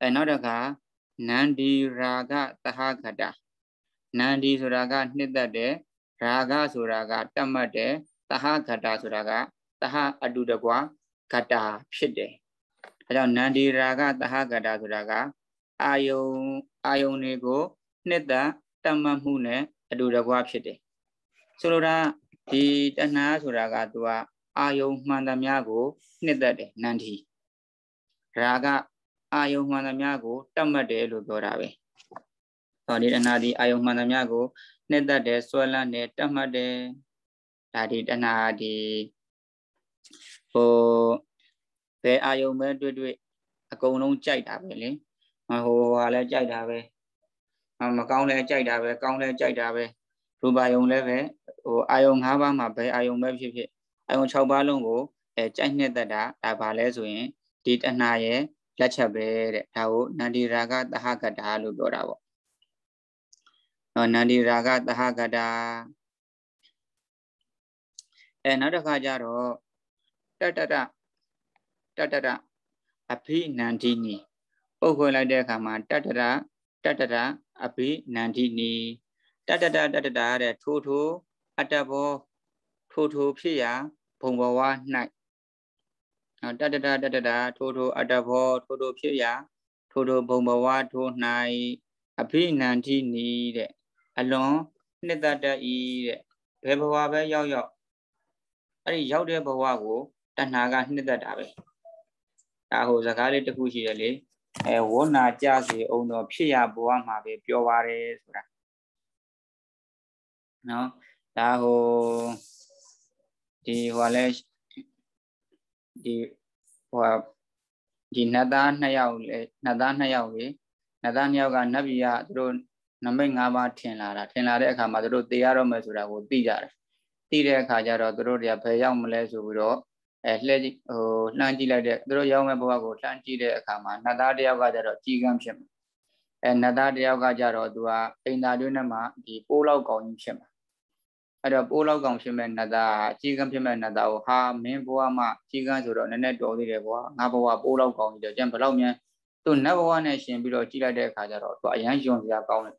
အဲနောက်တစ်ခါနန္ဒီရာဂသဟဂတနန္ဒီဆိုတာက နှစ်သက်တယ်ရာဂဆိုတာကတတ်မှတ်တယ်သဟဂတဆိုတာက သဟအတူတကွာဂတဖြစ်တယ်အဲကြောင့်နန္ဒီရာဂသဟဂတဆိုတာကအာယုံအာယုံတွေကို နှစ်သက်တတ်မှတ်မှုနဲ့အတူတကွဖြစ်တယ်ဆိုလိုတာဒီတဏှာဆိုတာကသူကအာယုံမှန်သမျှကို နှစ်သက်တယ်နန္ဒီရာကအာယုံမှန်သမျှကိုတတ်မှတ်တယ်လို့ပြောတာပဲော်ဒီတဏှာဒီအာယုံမှန်သမျှကို နှစ်သက်တယ်ဆွဲလန်းတယ်တတ်မှတ်တယ်ဒါဒီတဏှာဒီဟိုဘယ်အာယုံပဲတွေ့တွေ့အကုန်လုံးကြိုက်တာပဲလေဟိုဟာလည်းကြိုက်တာပဲမကောင်းလဲကြိုက်တာပဲကောင်းလဲကြိုက်တာပဲရူပါယုံလည်းပဲဟိုအာယုံ၅ပါးမှာဘယ်အာယုံပဲဖြစ်ဖြစ်အာယုံ၆ပါးလုံးကိုအဲကြိုက်နှစ်သက်တာဒါဘာလဲဆိုရင်ဒီတဏှာရဲ့လက်ချက်ပဲတဲ့ဒါကိုနန္ဒီရာဂသဟကတာလို့ပြောတာပေါ့နော်နန္ဒီရာဂသဟကတာအဲနောက်တစ်ခါကျတော့တတတတတတအဖိနန္ဒီနီပုတ်ခွေလိုက်တဲ့အခါမှာ တတတတတအပိနန္တိနီတတတတတတာတဲ့ထိုးထိုးအတ္တဘောထိုးထိုးဖြစ်ရာဘုံဘဝ၌နော်တတတတတတာ ထိုးထိုးအတ္တဘော ထိုးထိုးဖြစ်ရာ ထိုးထိုးဘုံဘဝထိုး၌အပိနန္တိနီတဲ့အလွန်နှစ်သက်တတ်ဤတဲ့ဘယ်ဘဝပဲရောက်ရောက်အဲ့ဒီရောက်တဲ့ဘဝကိုတဏှာကနှစ်သက်တာပဲဒါဟိုစကားလေးတစ်ခုရှိတယ်လေအဲဝဏ္ဏကြစေအောင်တော့ဖြစ်ရဘဝမှာပဲပြောပါတယ်ဆိုတာနော်ဒါဟိုဒီဟိုလဲဒီဟိုဒီနှစ်သားနှစ်ယောက်လေနှစ်သားနှစ်ယောက်လေနှစ်သားနှစ်ယောက်ကနတ်ပြည်ကသူတို့နမိတ်၅ပါးထင်လာတာထင်လာတဲ့အခါမှာသူတို့သိရတော့မယ်ဆိုတာကိုသိကြတယ်သိတဲ့အခါကျတော့သူတို့တွေကဘယ်ရောက်မလဲဆိုပြီးတော့အဲလှဲကြည့်ဟိုလှမ်းကြည့်လိုက်တဲ့သူတို့ရောက်မဲ့ဘဝကိုလှမ်းကြည့်တဲ့အခါမှာနတ်သားတယောက်ကကြတော့ကြီးကန်းဖြစ်မှာအဲနတ်သားတယောက်ကကြတော့သူကအိမ်သာတွင်းထဲမှာဒီပိုးလောက်ကောင်ကြီးဖြစ်မှာအဲ့တော့ပိုးလောက်ကောင်ဖြစ်မဲ့နတ်သားကြီးကန်းဖြစ်မဲ့နတ်သားကိုဟာမင်းဘဝမှာကြီးကန်းဆိုတော့နည်းနည်းတော်သေးတယ်ကွာငါဘဝပိုးလောက်ကောင်ကြီးတော့ကျန်ဘလောက်မြန်သူနတ်ဘဝနဲ့ရှင်ပြီးတော့ကြည့်လိုက်တဲ့အခါကျတော့သူအရန်ယွန်စရာကောင်းတယ်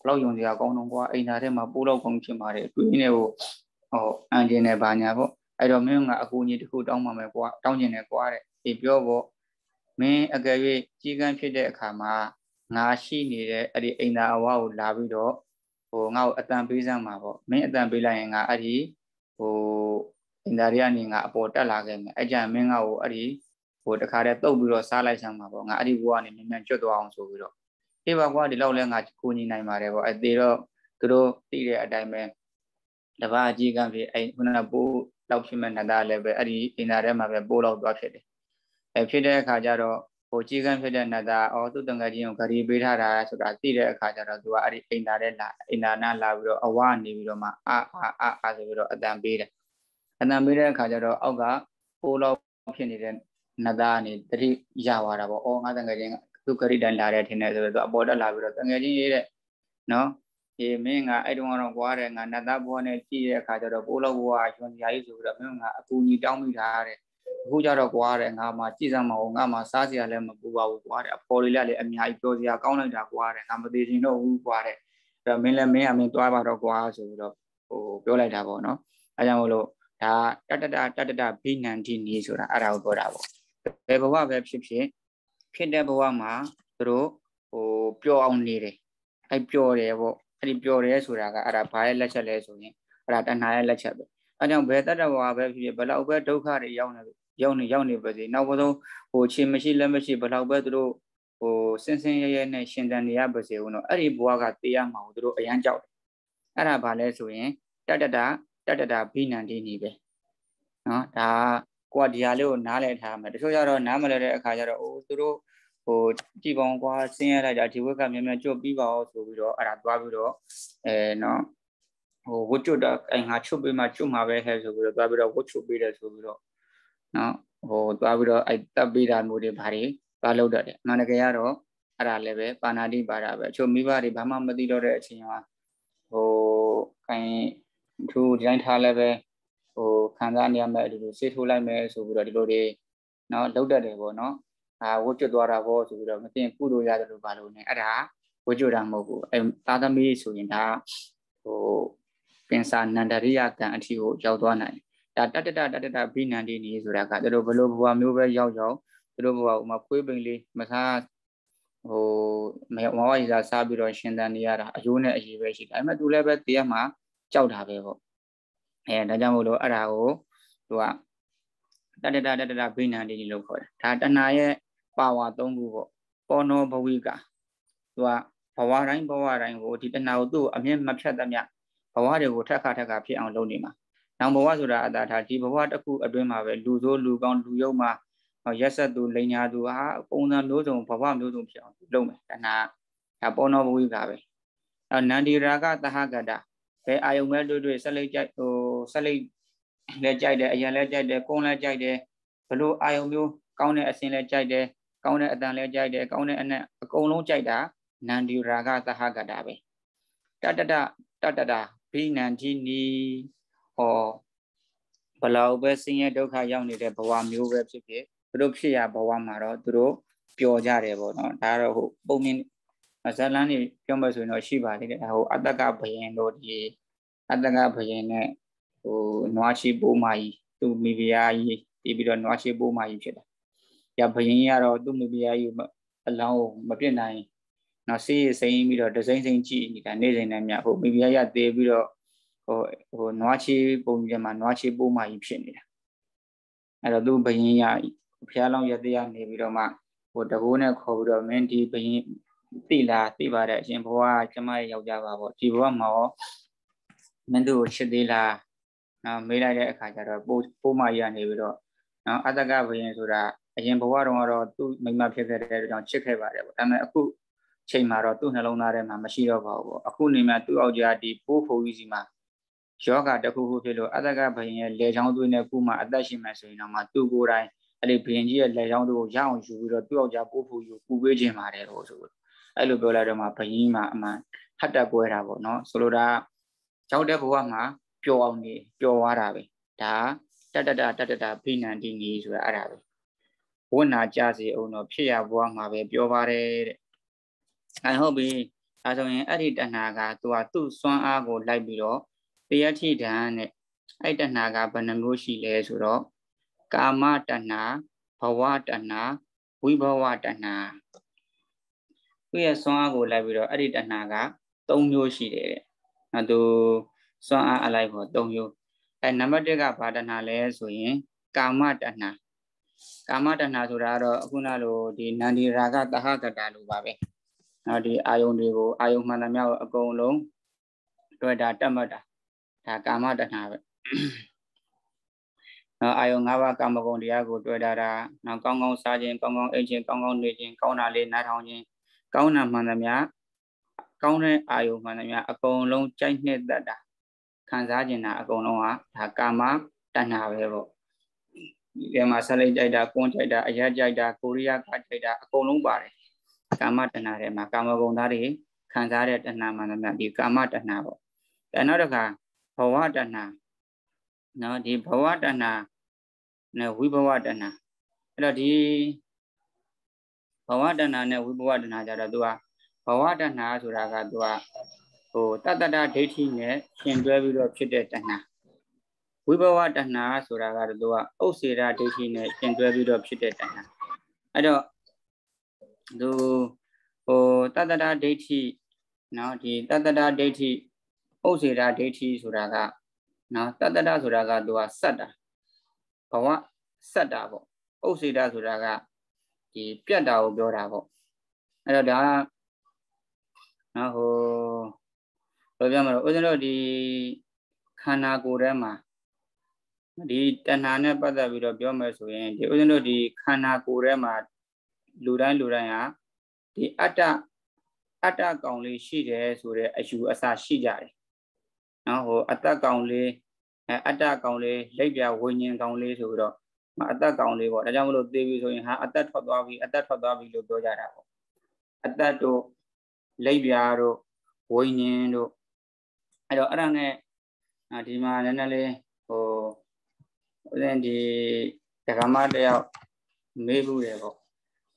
ဘလောက်ယွန်စရာကောင်းတော့ကွာအိမ်သာထဲမှာပိုးလောက်ကောင်ဖြစ်မှာတဲ့တွင်းထဲကိုဟိုအန်ဂျင်နဲ့ဘာညာပေါ့အဲ့တော့မင်းကအကူအညီတစ်ခုတောင်းပါမယ်ကွာတောင်းကျင်တယ်ကွာတဲ့ဒီပြောဖို့မင်းအကယ်၍ကြီးကန်းဖြစ်တဲ့အခါမှာငါရှိနေတဲ့အဲ့ဒီအိမ်သာအဝကိုလာပြီးတော့ဟိုငါ့ကိုအတန်ပေးစမ်းမှာပေါ့မင်းအတန်ပေးလိုက်ရင်ငါအဲ့ဒီဟိုအိမ်သာတွေကနေငါအပေါ်တက်လာခဲ့မယ်အဲ့ကြမင်းငါ့ကိုအဲ့ဒီဟိုတခါတည်းတုတ်ပြီးတော့စားလိုက်စမ်းမှာပေါ့ငါအဲ့ဒီဘဝကနေမြန်မြန်ကျွတ်သွားအောင်ဆိုပြီးတော့ဒီဘကွာဒီလောက်လဲငါကိုညီနိုင်ပါတယ်ပေါ့အဲ့သေးတော့သူတို့သိတဲ့အတိုင်းပဲတပားအကြီးကံဖြစ်အဲ့ခုနကပိုးနောက်ဖြစ်မဲ့နှစ်သားလည်းပဲအဲ့ဒီအင်နာထဲမှာပဲပိုးလောက်သွားဖြစ်တယ်အဲဖြစ်တဲ့အခါကျတော့ဟိုကြီးကန်းဖြစ်တဲ့နှစ်သားအော်သူ့တန်ခါကြီးကိုဂရီပေးထားတာဆိုတာသိတဲ့အခါကျတော့သူကအဲ့ဒီအင်နာထဲလာအင်နာနာလာပြီးတော့အဝနေပြီးတော့မှအာအာအာအာဆိုပြီးတော့အတန်ပေးတယ်အတန်ပေးတဲ့အခါကျတော့အောက်ကပိုးလောက်ဖြစ်နေတဲ့နှစ်သားကနေတတိရသွားတာပေါ့အော်ငါတန်ခါကြီးသူဂရီတိုင်လာတဲ့ထင်တယ်ဆိုတော့သူအပေါ်တက်လာပြီးတော့တန်ခါကြီးရဲ့နော်ေမင်းကအဲ့တုန်းကတော့ကွာတယ်ငါနတ်သားဘွားနဲ့ကြည့်တဲ့အခါကျတော့ကိုလောက်ဘွားရွန်ကြာကြီးဆိုပြီးတော့မင်းကအကူကြီးတောင်းမိတာတဲ့အခုကျတော့ကွာတယ်ငါမှကြည်စမ်းမအောင်ငါမှစားစရာလည်းမပူပါဘူးကွာတဲ့အဖော်လေးလည်းအများကြီးပြောစရာကောင်းလိုက်တာကွာတဲ့ငါမသေးချင်တော့ဘူးကွာတဲ့အဲ့တော့မင်းလည်းမင်းကမင်းသွားပါတော့ကွာဆိုပြီးတော့ဟိုပြောလိုက်တာပေါ့နော်အဲကြောင့်မလို့ဒါတတတတတတဘိနန္တိနီဆိုတာအဲ့ဒါကိုပြောတာပေါ့ဘယ်ဘဝပဲဖြစ်ဖြစ်ဖြစ်တဲ့ဘဝမှာသူတို့ဟိုပျော်အောင်နေတယ်အဲ့ပျော်တယ်ပေါ့အဲ့ဒီပျော်တယ်ဆိုတာကအဲ့ဒါဘာရဲ့လက်ချက်လဲဆိုရင်အဲ့ဒါတဏှာရဲ့လက်ချက်ပဲအဲကြောင့်ဘယ်တတ္တဝါပဲဖြစ်ဖြစ်ဘလောက်ပဲဒုက္ခတွေရောက်နေရောက်နေရောက်နေပါစေနောက်ဆုံးဟိုချင်းမရှိလက်မရှိဘလောက်ပဲသူတို့ဟိုစင်စင်ရဲရဲနဲ့ရှင်တန်နေရပါစေဦးတော့အဲ့ဒီဘဝကတေးရမှာကိုသူတို့အရန်ကြောက်တယ်အဲ့ဒါဘာလဲဆိုရင် တတ္တတာတတ္တတာဘိနန္ဒီနီပဲနော်ဒါကိုကဒီဟာလေးကိုနားလည်ထားမယ်တချို့ကျတော့နားမလည်တဲ့အခါကျတော့အိုးသူတို့ဟိုကြည်ပေါင်းကွာဆင်းရလိုက်တာဒီဝက်ကမြန်မြန်ကြွပြီးပါအောင်ဆိုပြီးတော့အဲ့ဒါသွားပြီးတော့အဲနော်ဟိုဝတ်ကျွတ်တာအိမ်ငါချွတ်ပေးမှချွတ်မှာပဲဟဲ့ဆိုပြီးတော့သွားပြီးတော့ဝတ်ချွတ်ပေးတယ်ဆိုပြီးတော့နော်ဟိုသွားပြီးတော့အဲ့တပ်ပေးတာမျိုးတွေဘာတွေပါလောက်တတ်တယ်မန္တကယ်ကတော့အဲ့ဒါလည်းပဲပါဏာတိပါတာပဲအချို့မိဘတွေဘာမှမသိတော့တဲ့အချိန်မှာဟိုအိမ်သူဒီတိုင်းထားလည်းပဲဟိုခံစားနေရမယ်ဒီလိုစေးထိုးလိုက်မယ်ဆိုပြီးတော့ဒီလိုတွေနော်လောက်တတ်တယ်ပေါ့နော်အာဝတ်ကျွတ်သွားတာပေါ့ဆိုပြီးတော့မတင်ကုလို့ရတယ်လို့ပါလို့ねအဲ့ဒါဝတ်ကျွတ်တာမဟုတ်ဘူးအဲသာသမီဆိုရင်ဒါဟိုပင်စာနန္ဒရိယကံအထီကိုရောက်သွားနိုင်ဒါတတတတတဘိနန္ဒီနေဆိုတာကတို့ဘလို့ဘဝမျိုးပဲရောက်ရောက်တို့ဘဝဥမာခွေးပင်လေးမစားဟိုမေမောဝါရီစာစားပြီးတော့ရှင်သန်နေရတာအယိုးနဲ့အရေးပဲရှိတယ်ဒါပေမဲ့သူလည်းပဲတရားမှာကြောက်တာပဲပေါ့အဲဒါကြောင့်မို့လို့အဲ့ဒါကိုသူကတတတတတဘိနန္ဒီလို့ခေါ်တယ်ဒါတဏှာရဲ့ပါဝါ၃ခုပေါ့ပေါ်နောဘဝိကသူကဘဝတိုင်းဘဝတိုင်းကိုဒီတဏှာကိုသူ့အမြင့်မဖြတ်သမျှဘဝတွေကိုထက်ခါထက်ခါဖြစ်အောင်လုပ်နေမှာနောက်ဘဝဆိုတာအတားထားဒီဘဝတစ်ခုအတွင်းမှာပဲလူဆိုးလူကောင်းလူယုံမှာရက်ဆက်သူလိန်ညာသူဟာပုံစံမျိုးစုံဘဝမျိုးစုံဖြစ်အောင်လုပ်မယ်တဏှာဒါပေါ်နောဘဝိကပဲအဲနန္ဒီရာဂသဟကတဘယ်အာယုံမဲ့တွေ့တွေ့ဆက်လက်ကြိုက်ဟိုဆက်လက်လည်းကြိုက်တယ်အရင်လည်းကြိုက်တယ်ကုန်းလည်းကြိုက်တယ်ဘလို့အာယုံမျိုးကောင်းတဲ့အစဉ်လည်းကြိုက်တယ်ကောင်းတဲ့အတန်လည်းကြိုက်တယ်ကောင်းတဲ့အနက်အကုန်လုံးကြိုက်တာနန္ဒီရာဂသဟဂတာပဲတတတတတတာဘိနန္တိနီဟောဘလောက်ပဲဆင်းရဲဒုက္ခရောက်နေတဲ့ဘဝမျိုးပဲဖြစ်ဖြစ်သူတို့ဖြစ်ရဘဝမှာတော့သူတို့ပျော်ကြတယ်ပေါ့နော်ဒါတော့ဟုတ်ပုံမြင်ဇာလန်းနေပြောမယ်ဆိုရင်တော့ရှိပါသေးတယ်ဟိုအတ္တကဘယင်တို့ဒီအတ္တကဘယင်နဲ့ဟိုနွားချီပိုးမာကြီးသူမိဖုရားကြီးပြီးပြီးတော့နွားချီပိုးမာကြီးဖြစ်တာရဘရင်ကတော့သူ့မိဖုရားကြီးအလောင်းကိုမပြစ်နိုင်နော်စေးရစိမ့်ပြီးတော့ဒစိမ့်စိမ့်ကြည့်နေတာနေစိမ့်နဲ့မြဟိုမိဖုရားရသေးပြီးတော့ဟိုဟိုနွားချေးပုံကြီးမှာနွားချေးပိုးမှကြီးဖြစ်နေတာအဲ့တော့သူ့ဘရင်ရဘုရားလောင်းရသေးရနေပြီးတော့မှဟိုတကိုးနဲ့ခေါ်ပြီးတော့မင်းဒီဘရင်သိလားသိပါတဲ့အရှင်ဘုရားကျမရဲ့ယောက်ျားပါပေါ့ဒီဘုရားမှာရောမင်းတို့ကိုချစ်သေးလားနော်မေးလိုက်တဲ့အခါကျတော့ပို့ပို့မရနေပြီးတော့နော်အတ္တကဘယင်ဆိုတာအရင်ဘဝတုန်းကတော့သူ့မိမဖြစ်ခဲ့တဲ့ကြောင့်ချစ်ခဲ့ပါတယ်ပေါ့ဒါပေမဲ့အခုချိန်မှာတော့သူ့နှလုံးသားထဲမှာမရှိတော့ပါဘူးပေါ့အခုနေမှာသူ့အောက်ကြာဒီပိုးဖိုးကြီးစီမှာယောဂတခုခုဖြစ်လို့အတ္တကဘယင်ရဲ့လေချောင်းသွေးနဲ့ခုမှအသက်ရှင်မယ်ဆိုရင်တော့မှသူ့ကိုယ်တိုင်အဲ့ဒီဘယင်ကြီးရဲ့လေချောင်းသွေးကိုရအောင်ယူပြီးတော့သူ့အောက်ကြာပိုးဖိုးယူပူပေးခြင်းပါတယ်လို့ဆိုလို့အဲ့လိုပြောလိုက်တော့မှဘယင်မှာအမှန်ဟတ်တက်ကွဲတာပေါ့နော်ဆိုလိုတာကြောက်တဲ့ဘဝမှာပျော်အောင်နေပျော်သွားတာပဲဒါတတတတတဖိနန္ဒီနေဆိုတာအဲ့ဒါပဲဝိနာကြစေအောင်တော့ဖြစ်ရဘွားမှာပဲပြောပါတယ်တဲ့အဲဟုတ်ပြီဒါဆိုရင်အဲ့ဒီတဏှာကသူကသူ့စွမ်းအားကိုလိုက်ပြီးတော့တရားထိတံနဲ့အဲ့တဏှာကဘယ်နှမျိုးရှိလဲဆိုတော့ကာမတဏှာဘဝတဏှာဝိဘဝတဏှာသူ့ရဲ့စွမ်းအားကိုလိုက်ပြီးတော့အဲ့ဒီတဏှာက၃မျိုးရှိတယ်တဲ့နော်သူစွမ်းအားအလိုက်ပေါ်၃မျိုးအဲနံပါတ်၁ကဘာတဏှာလဲဆိုရင် ကာမတဏှာကာမတဏ္ဍာဆိုတာကတော့အခုနလိုဒီနန္ဒီရာဂတဟကတာလိုပါပဲ။နော်ဒီအာယုန်တွေကိုအာယုန်မှန်သမျှကိုအကုန်လုံးတွေ့တာတတ်မှတ်တာဒါကာမတဏ္ဍာပဲ။နော်အာယုန်၅ပါးကာမဂုဏ်တရားကိုတွေ့တာဒါနော်ကောင်းကောင်းစားခြင်းကောင်းကောင်းအိပ်ခြင်းကောင်းကောင်းနေခြင်းကောင်းတာလေးနားထောင်ခြင်းကောင်းတာမှန်သမျှကောင်းတဲ့အာယုန်မှန်သမျှအကုန်လုံးကြိုက်နှစ်တတ်တာခံစားကျင်တာအကုန်လုံးကဒါကာမတဏ္ဍာပဲပေါ့ကဲမှာဆက်လိုက်ကြိုက်တာကွန်းကြိုက်တာအရက်ကြိုက်တာကိုရီးယားကကြိုက်တာအကုန်လုံးပါတယ်ကာမတဏ္ဍာထဲမှာကာမဂုဏ်သားတွေခံစားတဲ့တဏ္ဍာမှန်သမျှဒီကာမတဏ္ဍာပေါ့အဲနောက်တစ်ခါဘဝတဏ္ဍာနော်ဒီဘဝတဏ္ဍာနဲ့ဝိဘဝတဏ္ဍာအဲ့တော့ဒီဘဝတဏ္ဍာနဲ့ဝိဘဝတဏ္ဍာကြတော့သူကဘဝတဏ္ဍာဆိုတာကသူကဟိုတတ္တဒိဋ္ဌိနဲ့ရှင်တွဲပြီးတော့ဖြစ်တဲ့တဏ္ဍာဝိဘဝတဏှာဆိုတာကတော့သူကအုပ်စေတာဒိဋ္ဌိနဲ့ကျင်တွဲပြီးတော့ဖြစ်တဲ့တဏှာအဲ့တော့သူဟိုတတ္တရာဒိဋ္ဌိနော်ဒီတတ္တရာဒိဋ္ဌိအုပ်စေတာဒိဋ္ဌိဆိုတာကနော်တတ္တရာဆိုတာကသူကစက်တာဘဝစက်တာပေါ့အုပ်စေတာဆိုတာကဒီပြတ်တာကိုပြောတာပေါ့အဲ့တော့ဒါနော်ဟိုဘယ်ပြောမလို့ဦးဇင်းတို့ဒီခန္ဓာကိုယ်ထဲမှာဒီတဏှာနဲ့ပတ်သက်ပြီးတော့ပြောမယ်ဆိုရင်ဒီဥစဉ်တို့ဒီခန္ဓာကိုယ်ထဲမှာလူတိုင်းလူတိုင်းဟာဒီအတ္တအတ္တကောင်လေးရှိတယ်ဆိုတဲ့အယူအဆရှိကြတယ်။နော်ဟိုအတ္တကောင်လေးအတ္တကောင်လေးလက်ပြဝိညာဉ်ကောင်လေးဆိုပြီးတော့အတ္တကောင်လေးပေါ့ဒါကြောင့်မလို့သိပြီဆိုရင်ဟာအတ္တထွက်သွားပြီအတ္တထွက်သွားပြီလို့ပြောကြတာပေါ့အတ္တတို့လက်ပြတို့ဝိညာဉ်တို့အဲ့တော့အဲ့ဒါနဲ့ဒီမှာနည်းနည်းလေးဦးဇင်းဒီဒကမတယောက်မေးဘူးတယ်ပေါ့။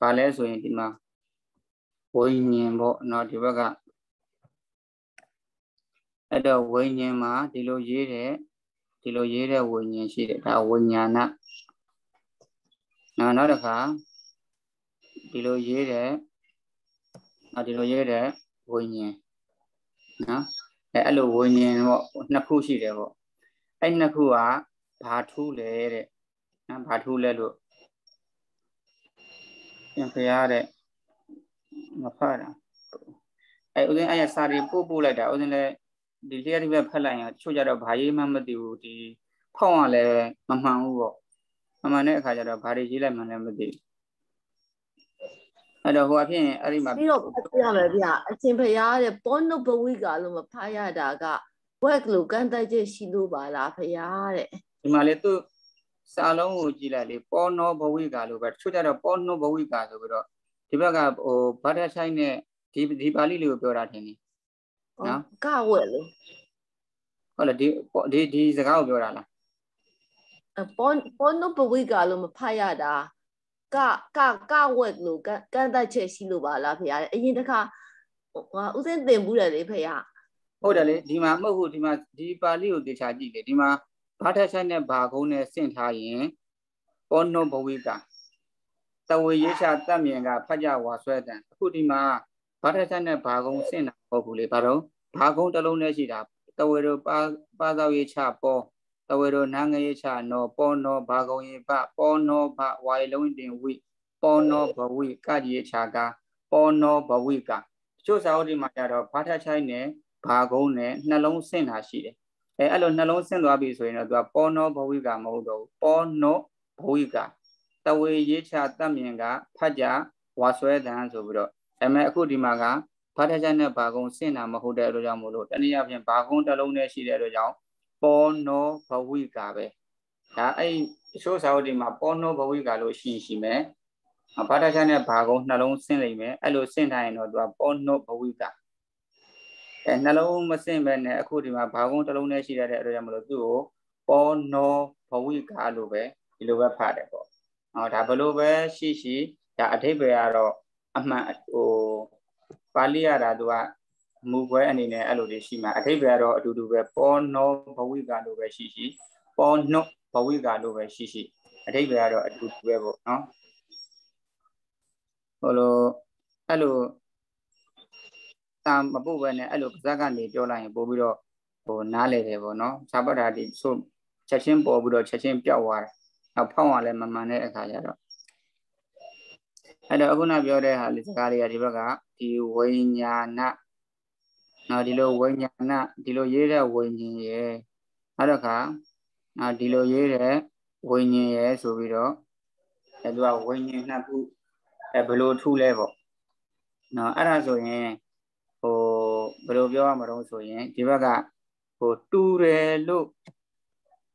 ဘာလဲဆိုရင်ဒီမှာဝိညာဉ်ပေါ့နော်ဒီဘက်ကအဲ့တော့ဝိညာဉ်မှာဒီလိုရေးတဲ့ဒီလိုရေးတဲ့ဝိညာဉ်ရှိတယ်ဒါဝိညာဏနော်နောက်တစ်ခါဒီလိုရေးတဲ့နော်ဒီလိုရေးတဲ့ဝိညာဉ်နော်အဲအဲ့လိုဝိညာဉ်ပေါ့နှစ်ခုရှိတယ်ပေါ့အဲ့နှစ်ခုကဘာထူးလဲတဲ့နော်ဘာထူးလဲလို့ရှင်ဖရာတဲ့မဖတ်တာအဲဦးဇင်းအဲ့ရစာရီပို့ပို့လိုက်တာဦးဇင်းလည်းဒီလျှက်တစ်ပဲဖတ်လိုက်ရင်ချို့ကြတော့ဘာရေးမှမသိဘူးဒီဖောက်ရလဲမမှန်ဘူးပေါ့မမှန်တဲ့အခါကျတော့ဘာတွေရေးလိုက်မှလည်းမသိဘူးအဲ့တော့ဟိုအဖြစ်အဲ့ဒီမှာပြီးတော့ပြရမယ်ဗျအရှင်ဖရာတဲ့ဘောနုဘဝိကလို့မဖတ်ရတာက work လို့ကန့်တတ်ချက်ရှိလို့ပါလားဖရာတဲ့ဒီမှာလေသူစာလုံးကိုကြည့်လိုက်လေပေါ်နောဘဝိကာလို့ပဲတချို့ကြတော့ပေါ်နောဘဝိကာဆိုပြီးတော့ဒီဘက်ကဟိုဗဒ္ဒဆိုင်နဲ့ဒီဒီပါဠိလေးကိုပြောတာထင်တယ်နော်ကဝဲလေဟုတ်လားဒီဒီဒီစကားကိုပြောတာလားအပေါ်ပေါ်နောဘဝိကာလို့မဖတ်ရတာ ကကကဝက်လို့ကန့်သက်ချက်ရှိလို့ပါလားဖေရအရင်တစ်ခါဟာဥစဉ်တင်ဘူးတယ်လေဖေရဟုတ်တယ်လေဒီမှာမဟုတ်ဘူးဒီမှာဒီပါဠိကိုတေချာကြည့်လေဒီမှာဘာထက်ဆိုင်နဲ့ဘာကုန်းနဲ့ဆင့်ထားရင်ပောနုဘဝိကတဝေရေချာတတ်မြင်ကဖတ်ကြဝါဆွဲတန်အခုဒီမှာဘာထက်ဆိုင်နဲ့ဘာကုန်းဆင့်တာမဟုတ်ဘူးလေဘာတော့ဘာကုန်းတစ်လုံးနဲ့ရှိတာတဝေတို့ပါပါသောရေချပေါ်တဝေတို့နာငရေချနော ပောနောဘာကုန်းရေပပောနောဘဝါရလုံးတင်ဝိပောနောဘဝိကတိရေချာကပောနောဘဝိကချို့စာအုပ်ဒီမှာကြတော့ဘာထက်ဆိုင်နဲ့ဘာကုန်းနဲ့နှလုံးဆင့်တာရှိတယ်အဲအဲ့လိုနှလုံးဆင်းသွားပြီဆိုရင်တော့သူကပေါ်နောဘဝိကမဟုတ်တော့ဘူးပေါ်နောဘဝိကတဝေရေးချတတ်မြင်ကဖတ်ကြဝါဆွဲတန်ဆိုပြီးတော့အဲမဲ့အခုဒီမှာကဖတ်ထချက်နဲ့ဘာကုံဆင့်တာမဟုတ်တဲ့အတွက်ကြောင့်မို့လို့တနည်းအားဖြင့်ဘာကုံတစ်လုံးနဲ့ရှိတဲ့အတွက်ကြောင့်ပေါ်နောဘဝိကပဲဒါအဲ့ဒီချိုးစာအုပ်ဒီမှာပေါ်နောဘဝိကလို့ရှိရင်ရှိမယ်ဘာတချက်နဲ့ဘာကုံနှလုံးဆင့်လိမ့်မယ်အဲ့လိုဆင့်ထားရင်တော့သူကပေါ်နောဘဝိကအဲနှလုံးမစင့်ပဲနဲ့အခုဒီမှာဘာကုန်းတစ်လုံးနဲ့ရှိရတဲ့အတွက်ကြောင့်မလို့သူ့ကိုပေါ်နောဘဝိကာလို့ပဲဒီလိုပဲဖတ်တယ်ပေါ့။ဟောဒါဘလို့ပဲရှိရှိဒါအထိပ္ပယ်ကတော့အမှန်ဟိုပါဠိရတာသူကမူပွဲအနေနဲ့အဲ့လိုတွေရှိမှာအထိပ္ပယ်ကတော့အတူတူပဲပေါ်နောဘဝိကာလို့ပဲရှိရှိပေါ်နောဘဝိကာလို့ပဲရှိရှိအထိပ္ပယ်ကတော့အတူတူပဲပေါ့နော်။ဟိုလိုအဲ့လိုတာမပုတ်ပဲနဲ့အဲ့လိုပါဇက်ကနေပြောလိုက်ရင်ပို့ပြီးတော့ဟိုနားလေတယ်ပေါ့နော်စာပတ္ထာတိဆိုချက်ချင်းပေါ်ပြီးတော့ချက်ချင်းပြောက်သွားတယ်နောက်ဖောင်းသွားလဲမမှန်တဲ့အခါကျတော့အဲ့တော့အခုနပြောတဲ့ဟာလေစကားလေးကဒီဘက်ကဒီဝိညာဏနော်ဒီလိုဝိညာဏဒီလိုရေးတဲ့ဝိညာဉ်ရဲ့နောက်တစ်ခါနော်ဒီလိုရေးတဲ့ဝိညာဉ်ရဲ့ဆိုပြီးတော့အဲသူကဝိညာဉ်နှစ်ခုအဲဘယ်လိုထူးလဲပေါ့နော်အဲ့ဒါဆိုရင်ဘယ်လိုပြောရမလို့ဆိုရင်ဒီဘက်ကဟိုတူတယ်လို့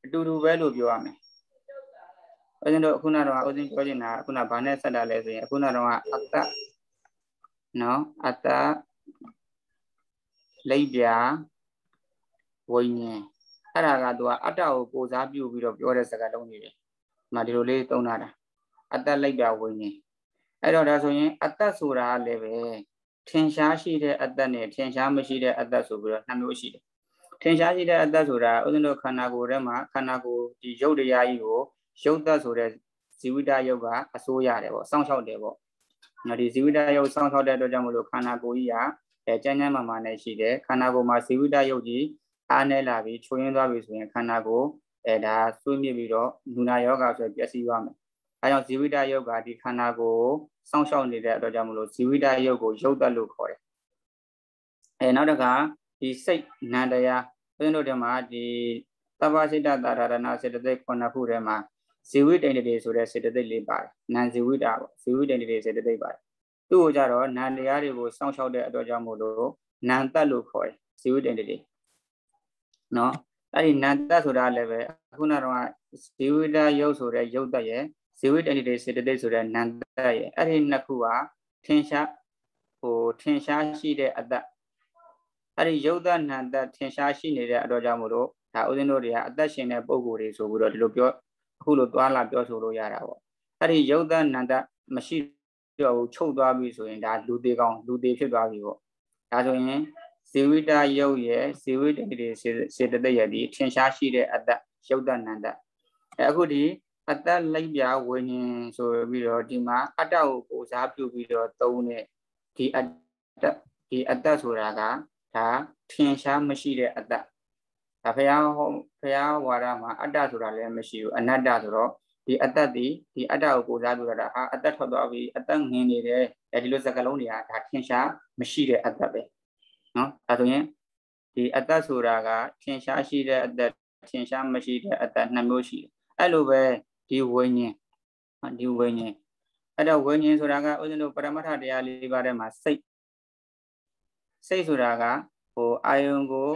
အတူတူပဲလို့ပြောရမယ်။ဦးဇင်းတို့ခုနကတော့ဦးဇင်းပြောချင်တာခုနဗာနဲ့ဆက်တာလဲဆိုရင်ခုနကတော့အတ္တနော်အတ္တလိပ်ပြဝိညာဉ်အဲ့ဒါကသူကအတ္တကိုကိုစားပြုပြီးတော့ပြောတဲ့စကားလုံးတွေပဲ။မှဒီလိုလေးသုံးတာအတ္တလိပ်ပြဝိညာဉ်အဲ့တော့ဒါဆိုရင်အတ္တဆိုတာလည်းပဲထင်ရှားရှိတဲ့အတ္တနဲ့ထင်ရှားမရှိတဲ့အတ္တဆိုပြီးတော့နှစ်မျိုးရှိတယ်ထင်ရှားရှိတဲ့အတ္တဆိုတာဥစဉ်တို့ခန္ဓာကိုယ်ထဲမှာခန္ဓာကိုယ်ဒီရုပ်တရားကြီးကိုရုပ်သက်ဆိုတဲ့ဇီဝိတရုပ်ကအစိုးရတယ်ပေါ့စောင့်ရှောက်တယ်ပေါ့ဒီဇီဝိတရုပ်စောင့်ရှောက်တဲ့အတွက်ကြောင့်မလို့ခန္ဓာကိုယ်ကြီးကအဲကျန်းကျန်းမာမာနဲ့ရှိတယ်ခန္ဓာကိုယ်မှာဇီဝိတရုပ်ကြီးအားနဲ့လာပြီးချိုးရင်းသွားပြီဆိုရင်ခန္ဓာကိုယ်အဲဒါဆွေးမြစ်ပြီးတော့နူနာယောဂဆိုပျက်စီးသွားမယ်အဲကြောင့်ဇီဝိတရုပ်ကဒီခန္ဓာကိုယ်စောင့်ရှောက်နေတဲ့အတွက်ကြောင့်မလို့ဇီဝိတရုပ်ကိုရုပ်သက်လို့ခေါ်တယ်။အဲနောက်တစ်ခါဒီစိတ်နန္တရားဘုရင်တို့တည်းမှာဒီတပ္ပစိတ္တသာရဏစေတသိက်9ခုထဲမှာဇီဝိတ္တတွေဆိုတဲ့စေတသိက်လေးပါတယ်။နန်ဇီဝိတ္တပေါ့ဇီဝိတ္တတွေစေတသိက်ပါတယ်။သူ့ကိုကြတော့နန္တရားတွေကိုစောင့်ရှောက်တဲ့အတွက်ကြောင့်မို့လို့နန်သက်လို့ခေါ်တယ်ဇီဝိတ္တတွေ။နော်အဲ့ဒီနန္တဆိုတာလည်းပဲအခုနောက်တော့ဇီဝိတရုပ်ဆိုတဲ့ရုပ်သက်ရဲ့ဇီဝတဏိတေစေတသိက်ဆိုတဲ့နန္တရဲ့အဲ့ဒီနှစ်ခုကထင်ရှားဟိုထင်ရှားရှိတဲ့အတ္တအဲ့ဒီယုတ်တဏ္ဍတထင်ရှားရှိနေတဲ့အတော့ကြောင့်မို့လို့ဒါဥစဉ်တို့တွေကအသက်ရှင်တဲ့ပုံကိုယ်တွေဆိုပြီးတော့ဒီလိုပြောအခုလိုသွားလာပြောဆိုလို့ရတာပေါ့အဲ့ဒီယုတ်တဏ္ဍတမရှိတော့ဘူးချုပ်သွားပြီဆိုရင်ဒါလူသေးကောင်းလူသေးဖြစ်သွားပြီပေါ့ဒါဆိုရင်ဇီဝိတယုတ်ရဲ့ဇီဝိတတွေစေတသိက်ရဲ့ဒီထင်ရှားရှိတဲ့အတ္တယုတ်တဏ္ဍတအခုဒီအတ္တလိုက်ပြဝิญဉ်ဆိုပြီးတော့ဒီမှာအတ္တကိုကိုစားပြုပြီးတော့သုံးတဲ့ဒီအတ္တဒီအတ္တဆိုတာကဒါထင်ရှားမရှိတဲ့အတ္တဒါဘုရားဟောဘုရားဝါဒမှာအတ္တဆိုတာလည်းမရှိဘူးအနတ္တဆိုတော့ဒီအတ္တဒီဒီအတ္တကိုကိုစားပြုတာဟာအတ္တထွက်သွားပြီအတ္တငင်းနေတယ်အဲဒီလိုစကလုံးတွေကဒါထင်ရှားမရှိတဲ့အတ္တပဲနော်ဒါဆိုရင်ဒီအတ္တဆိုတာကထင်ရှားရှိတဲ့အတ္တထင်ရှားမရှိတဲ့အတ္တနှစ်မျိုးရှိတယ်အဲ့လိုပဲဒီဝိညာဉ်ဒီဝိညာဉ်အဲ့တော့ဝိညာဉ်ဆိုတာကဥစဉ်တို့ပရမထတရား၄ပါးထဲမှာစိတ်စိတ်ဆိုတာကဟိုအာယုံကို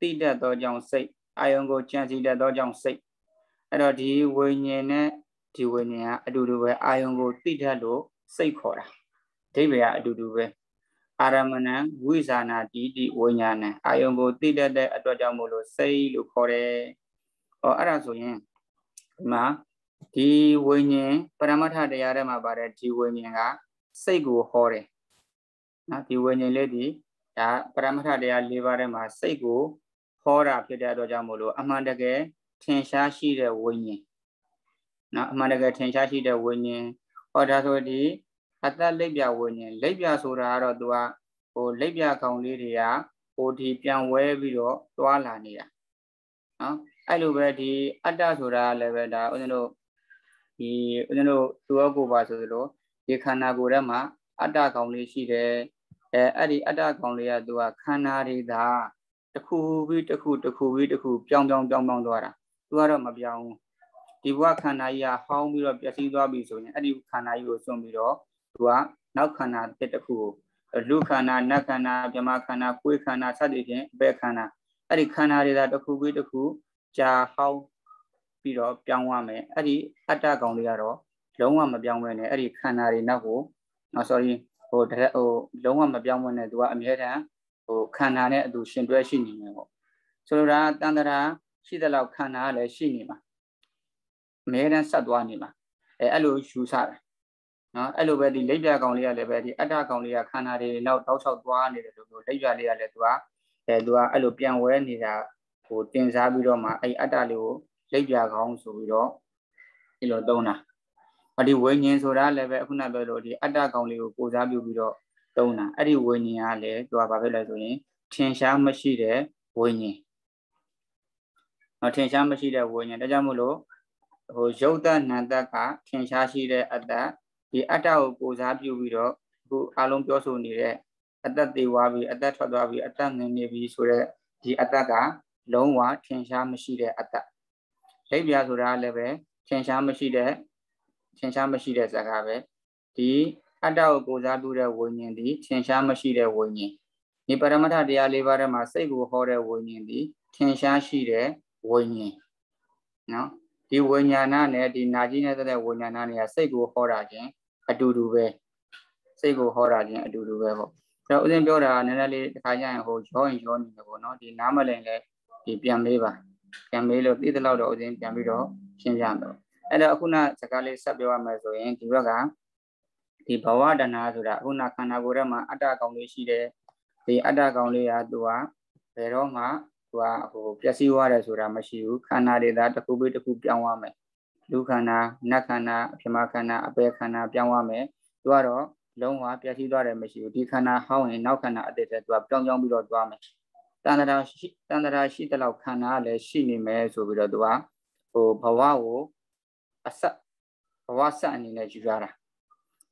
တိတတ်သောကြောင့်စိတ်အာယုံကိုကြံစည်တတ်သောကြောင့်စိတ်အဲ့တော့ဒီဝိညာဉ်နဲ့ဒီဝိညာဉ်ကအတူတူပဲအာယုံကိုတိတတ်လို့စိတ်ခေါ်တာအဓိပ္ပာယ်ကအတူတူပဲအာရမဏံဝိဇာနာတိတိဝိညာဏံအာယုံကိုတိတတ်တဲ့အတွက်ကြောင့်မို့လို့စိတ်လို့ခေါ်တယ်။ဟောအဲ့ဒါဆိုရင်ဒီမှာဒီဝိညာဉ်ပရမထတရားထဲမှာပါတယ်ဒီဝိညာဉ်ကစိတ်ကို ဟောတယ်နော်ဒီဝိညာဉ်လေးဒီဒါပရမထတရား၄ပါးထဲမှာ စိတ်ကို ဟောတာဖြစ်တဲ့အတွက်ကြောင့်မို့လို့အမှန်တကယ်ထင်ရှားရှိတဲ့ဝိညာဉ်နော်အမှန်တကယ်ထင်ရှားရှိတဲ့ဝိညာဉ်ဟောဒါဆိုဒီအတ္တလိပ်ပြဝိညာဉ်လိပ်ပြဆိုတာကတော့သူကဟိုလိပ်ပြကောင်လေးတွေကဟိုဒီပြန်ဝဲပြီးတော့တွာလာနေတာနော်အဲ့လိုပဲဒီအတ္တဆိုတာလည်းပဲဒါဦးဇင်းတို့ဒီဦးဇင်းတို့သူရောကိုပါဆိုလို့ဒီခန္ဓာကိုယ်ထဲမှာအတ္တကောင်လေးရှိတယ်အဲအဲ့ဒီအတ္တကောင်လေးကသူကခန္ဓာတွေသာတစ်ခုပြီးတစ်ခုတစ်ခုပြီးတစ်ခုပြောင်းပြောင်းပြောင်းပြောင်းသွားတာသူကတော့မပြောင်းဘူးဒီဘဝခန္ဓာကြီးကဟောင်းပြီးတော့ပျက်စီးသွားပြီဆိုရင်အဲ့ဒီခန္ဓာကြီးကိုစွန့်ပြီးတော့သူကနောက်ခန္ဓာတစ်တစ်ခုကိုလူခန္ဓာနတ်ခန္ဓာမြမခန္ဓာကိုယ်ခန္ဓာစသဖြင့်အပေခန္ဓာအဲ့ဒီခန္ဓာတွေသာတစ်ခုပြီးတစ်ခုကြာဟောင်းပြီးတော့ပြောင်းရမယ်အဲ့ဒီအတ္တကောင်တွေကတော့လုံးဝမပြောင်းမနဲ့အဲ့ဒီခန္ဓာတွေနောက်ကိုနော် sorry ဟိုဟိုလုံးဝမပြောင်းမနဲ့သူကအမြဲတမ်းဟိုခန္ဓာနဲ့အတူရှင်တွဲရှိနေမယ်ပေါ့ဆိုလိုတာတန်တရာရှိတဲ့လောက်ခန္ဓာကလည်းရှိနေမှာအမြဲတမ်းဆက်သွားနေမှာအဲအဲ့လိုယူဆတယ်နော်အဲ့လိုပဲဒီလက်ပြကောင်လေးကလည်းပဲဒီအတ္တကောင်လေးကခန္ဓာတွေနောက်တောက်လျှောက်သွားနေတယ်လို့ပြောလက်ပြလေးကလည်းသူကအဲသူကအဲ့လိုပြန်ဝဲနေတာဟိုတင်စားပြီးတော့မှအဲ့အတ္တလေးကိုလက်ပြကောင်းဆိုပြီးတော့ဒီလိုသုံးတာအဒီဝိညာဉ်ဆိုတာလည်းပဲအခုနပြောလို့ဒီအတ္တကောင်လေးကိုကိုစားပြုပြီးတော့သုံးတာအဲ့ဒီဝိညာဉ်ကလည်းသူကဘာဖြစ်လဲဆိုရင်ထင်ရှားမရှိတဲ့ဝိညာဉ်เนาะထင်ရှားမရှိတဲ့ဝိညာဉ်ဒါကြောင့်မို့လို့ဟိုရုပ်တဏ္ဍတ်ကထင်ရှားရှိတဲ့အတ္တဒီအတ္တကိုကိုစားပြုပြီးတော့အခုအလုံးပြောဆိုနေတဲ့အတ္တသေးဝါပြီးအတ္တထွက်သွားပြီးအတ္တငင်နေပြီးဆိုတော့ဒီအတ္တကလုံးဝထင်ရှားမရှိတဲ့အတ္တလိပ်ပြဆိုတာလည်းပဲထင်ရှားမရှိတဲ့ထင်ရှားမရှိတဲ့ဇာကပဲဒီအတ္တကိုကိုစားပြုတဲ့ဝိညာဉ်ဒီထင်ရှားမရှိတဲ့ဝိညာဉ်ဒီပရမတ္ထတရား၄ပါးထဲမှာစိတ်ကိုဟောတဲ့ဝိညာဉ်ဒီထင်ရှားရှိတဲ့ဝိညာဉ်နော်ဒီဝိညာဏနဲ့ဒီနာကြီးနဲ့တဲ့ဝိညာဏနဲ့စိတ်ကိုဟောတာချင်းအတူတူပဲစိတ်ကိုဟောတာချင်းအတူတူပဲပေါ့အဲ့တော့ဦးဇင်းပြောတာကနည်းနည်းလေးတစ်ခါကျရင်ဟိုရောရင်ရောနေတယ်ပေါ့နော်ဒီနားမလည်လဲဒီပြန်လေးပါပြန်မေးလို့သိသလောက်တော့ဦးဇင်းပြန်ပြီးတော့ရှင်းပြမယ်အဲ့တော့အခုနစကားလေးဆက်ပြောရမယ်ဆိုရင်ဒီဘက်ကဒီဘဝတဏှာဆိုတာအခုနခန္ဓာကိုယ်ထဲမှာအတ္တကောင်လေးရှိတယ်ဒီအတ္တကောင်လေးကသူကဘယ်တော့မှသူကဟိုပျက်စီးသွားတယ်ဆိုတာမရှိဘူးခန္ဓာတွေသာတစ်ခုပြီးတစ်ခုပြောင်းသွားမယ်လူခန္ဓာနတ်ခန္ဓာအဖြစ်မခန္ဓာအပေခန္ဓာပြောင်းသွားမယ်သူကတော့လုံးဝပျက်စီးသွားတယ်မရှိဘူးဒီခန္ဓာဟောင်းရင်နောက်ခန္ဓာအတ္တတွေသူကပြောင်းပြောင်းပြီးတော့သွားမယ်တန်တရာရှိတန်တရာရှိတဲ့လောက်ခန္ဓာကလည်းရှိနေမယ်ဆိုပြီးတော့သူကဟိုဘဝကိုအဆက်ဘဝဆက်အနေနဲ့ယူရတာ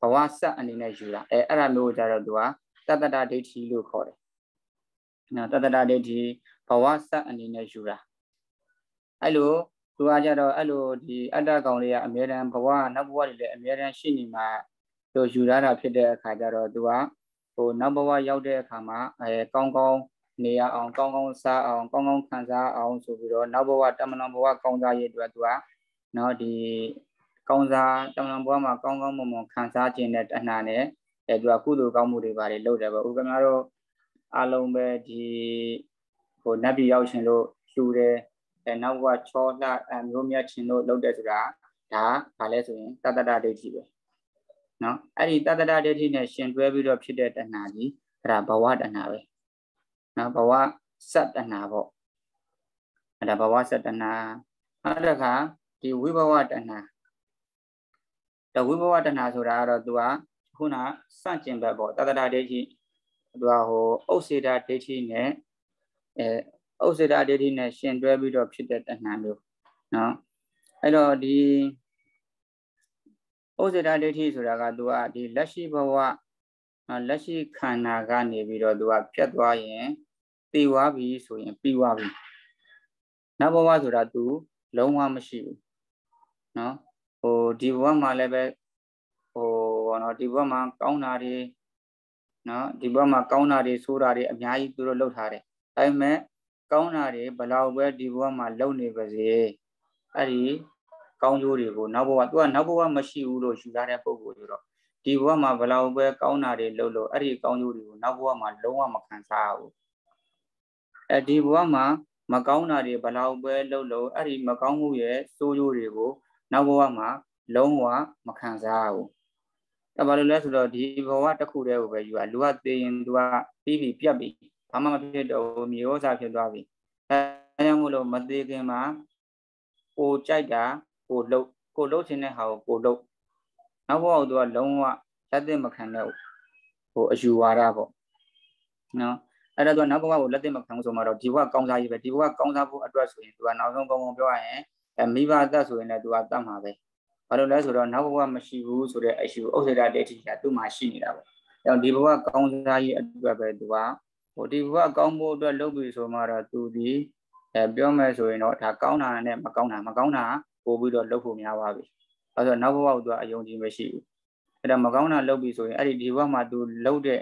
ဘဝဆက်အနေနဲ့ယူတာအဲအဲ့ဒါမျိုးကြတော့သူကတတ္တဒိဋ္ဌိလို့ခေါ်တယ်။နော်တတ္တဒိဋ္ဌိဘဝဆက်အနေနဲ့ယူတာအဲ့လိုသူကကြတော့အဲ့လိုဒီအတ္တကောင်လေးကအမြဲတမ်းဘဝနောက်ဘဝတွေလည်းအမြဲတမ်းရှိနေမှာလို့ယူရတာဖြစ်တဲ့အခါကျတော့သူကဟို နောက်ဘဝရောက်တဲ့အခါမှာအဲကောင်းကောင်းနေရအောင်ကောင်းကောင်းစားအောင်ကောင်းကောင်းခံစားအောင်ဆိုပြီးတော့နောက်ဘဝတမန်တော်ဘဝကောင်းစားရေးအတွက်သူကနော်ဒီကောင်းစားတမန်တော်ဘဝမှာကောင်းကောင်းမွန်မွန်ခံစားခြင်းနဲ့တဏှာနဲ့အဲသူကကုသိုလ်ကောင်းမှုတွေပါလေလုပ်တယ်ပေါ့ဥပမာတော့အလုံးပဲဒီဟိုနတ်ပြည်ရောက်ရှင်လို့လှူတယ်အဲနောက်ဘဝချောလှအမျိုးမြတ်ရှင်လို့လုပ်တယ်ဆိုတာဒါဘာလဲဆိုရင်တတတဒိဋ္ဌိပဲနော်အဲ့ဒီတတတဒိဋ္ဌိနဲ့ရှင်တွဲပြီးတော့ဖြစ်တဲ့တဏှာကြီးအဲ့ဒါဘဝတဏှာပဲနော်ဘဝစတ္တနာပေါ့အဲ့ဒါဘဝစတ္တနာနောက်တစ်ခါဒီဝိဘဝတဏတဝိဘဝတဏဆိုတာကတော့သူကခုနစန့်ကျင်ဘက်ပေါ့တတတာဒိဋ္ဌိသူကဟိုဥစ္စေတာဒိဋ္ဌိနဲ့အဲဥစ္စေတာဒိဋ္ဌိနဲ့ရှင်တွဲပြီးတော့ဖြစ်တဲ့တဏမျိုးနော်အဲ့တော့ဒီဥစ္စေတာဒိဋ္ဌိဆိုတာကသူကဒီလက်ရှိဘဝလက်ရှိခန္ဓာကနေပြီးတော့သူကပြတ်သွားရင်သေွားပြီဆိုရင်ပြီးွားပြီနောက်ဘဝဆိုတာ तू လုံးဝမရှိဘူးเนาะဟိုဒီဘဝမှာလည်းပဲဟိုဘောနော်ဒီဘဝမှာ ကောင်းတာတွေเนาะဒီဘဝမှာကောင်းတာတွေဆိုးတာတွေအများကြီးသူတို့လှုပ်ထားတယ်ဒါပေမဲ့ကောင်းတာတွေဘလောက်ပဲဒီဘဝမှာလှုပ်နေပါစေအဲ့ဒီကောင်းကျိုးတွေကိုနောက်ဘဝ तू ကနောက်ဘဝမရှိဘူးလို့ယူလာတဲ့ပုံကိုဆိုတော့ဒီဘဝမှာဘလောက်ပဲကောင်းတာတွေလှုပ်လို့အဲ့ဒီကောင်းကျိုးတွေကိုနောက်ဘဝမှာလုံးဝမခံစားရဘူးအဲဒီဘဝမှာမကောင်းတာတွေဘလောက်ပဲလုပ်လို့အဲ့ဒီမကောင်းမှုရဲ့စိုးရိုးတွေကို နောက်ဘဝမှာလုံးဝမခံစားရဘူး။အဲဘာလို့လဲဆိုတော့ဒီဘဝတစ်ခုတည်းကိုပဲယူရလူကသိရင်သူကပြီးပြီးပြတ်ပြီးဘာမှမဖြစ်တော့ဘူးမြေဩစာဖြစ်သွားပြီ။အဲကြောင့်မို့လို့မသေးခင်မှာကိုကြိုက်တာကိုလှုပ်ကိုလှုပ်ခြင်းတဲ့ဟာကိုကိုလှုပ်နောက်ဘဝကိုသူကလုံးဝလက်သက်မခံတော့ဘူး။ဟိုအယူဝါဒပေါ့။နော်အဲ့ဒါဆိုနောက်ဘဝကိုလက်သိမခံဘူးဆိုမှတော့ဒီဘဝကောင်းစားရေးပဲဒီဘဝကောင်းစားဖို့အတွက်ဆိုရင် तू ကနောက်ဆုံးကောင်းကောင်းပြောရရင်အဲမိဘအသက်ဆိုရင်လည်း तू ကတတ်မှာပဲဘာလို့လဲဆိုတော့နောက်ဘဝမရှိဘူးဆိုတဲ့အရှိဥစ္စေတတိတိကသူ့မှာရှိနေတာပေါ့အဲတော့ဒီဘဝကောင်းစားရေးအတွက်ပဲ तू ကဟိုဒီဘဝကောင်းဖို့အတွက်လုပ်ပြီဆိုမှတော့ तू ဒီအဲပြောမယ်ဆိုရင်တော့ဒါကောင်းတာနဲ့မကောင်းတာမကောင်းတာပို့ပြီးတော့လုပ်ဖို့များပါပြီအဲဆိုနောက်ဘဝကို तू ကအယုံကြည်မရှိဘူးအဲ့ဒါမကောင်းတာလုပ်ပြီဆိုရင်အဲ့ဒီဒီဘဝမှာ तू လုပ်တဲ့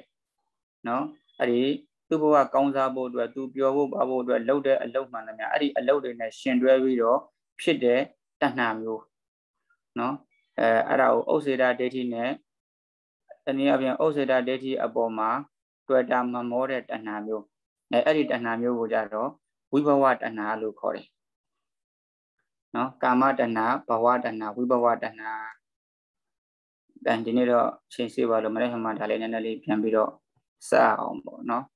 နော်အဲ့ဒီသူ့ဘဝကောင်းစားဖို့အတွက်သူပျော်ဖို့ပါဖို့အတွက်လှုပ်တဲ့အလုပ်မှန်သမျှအဲ့ဒီအလုပ်တွေနဲ့ရှင်တွဲပြီးတော့ဖြစ်တဲ့တဏှာမျိုးเนาะအဲအဲ့ဒါကိုဥစေတဒိဋ္ဌိနဲ့တနည်းအားဖြင့်ဥစေတဒိဋ္ဌိအပေါ်မှာတွေ့တာမမောတဲ့တဏှာမျိုးအဲအဲ့ဒီတဏှာမျိုးကိုကြတော့ဝိဘဝတဏှာလို့ခေါ်တယ်နော်ကာမတဏှာဘဝတဏှာဝိဘဝတဏှာတန်ဒီနေ့တော့ရှင်းရှင်းပါလို့မလဲဟမှာဒါလေးနည်းနည်းလေးပြန်ပြီးတော့စအောင်ပေါ့နော်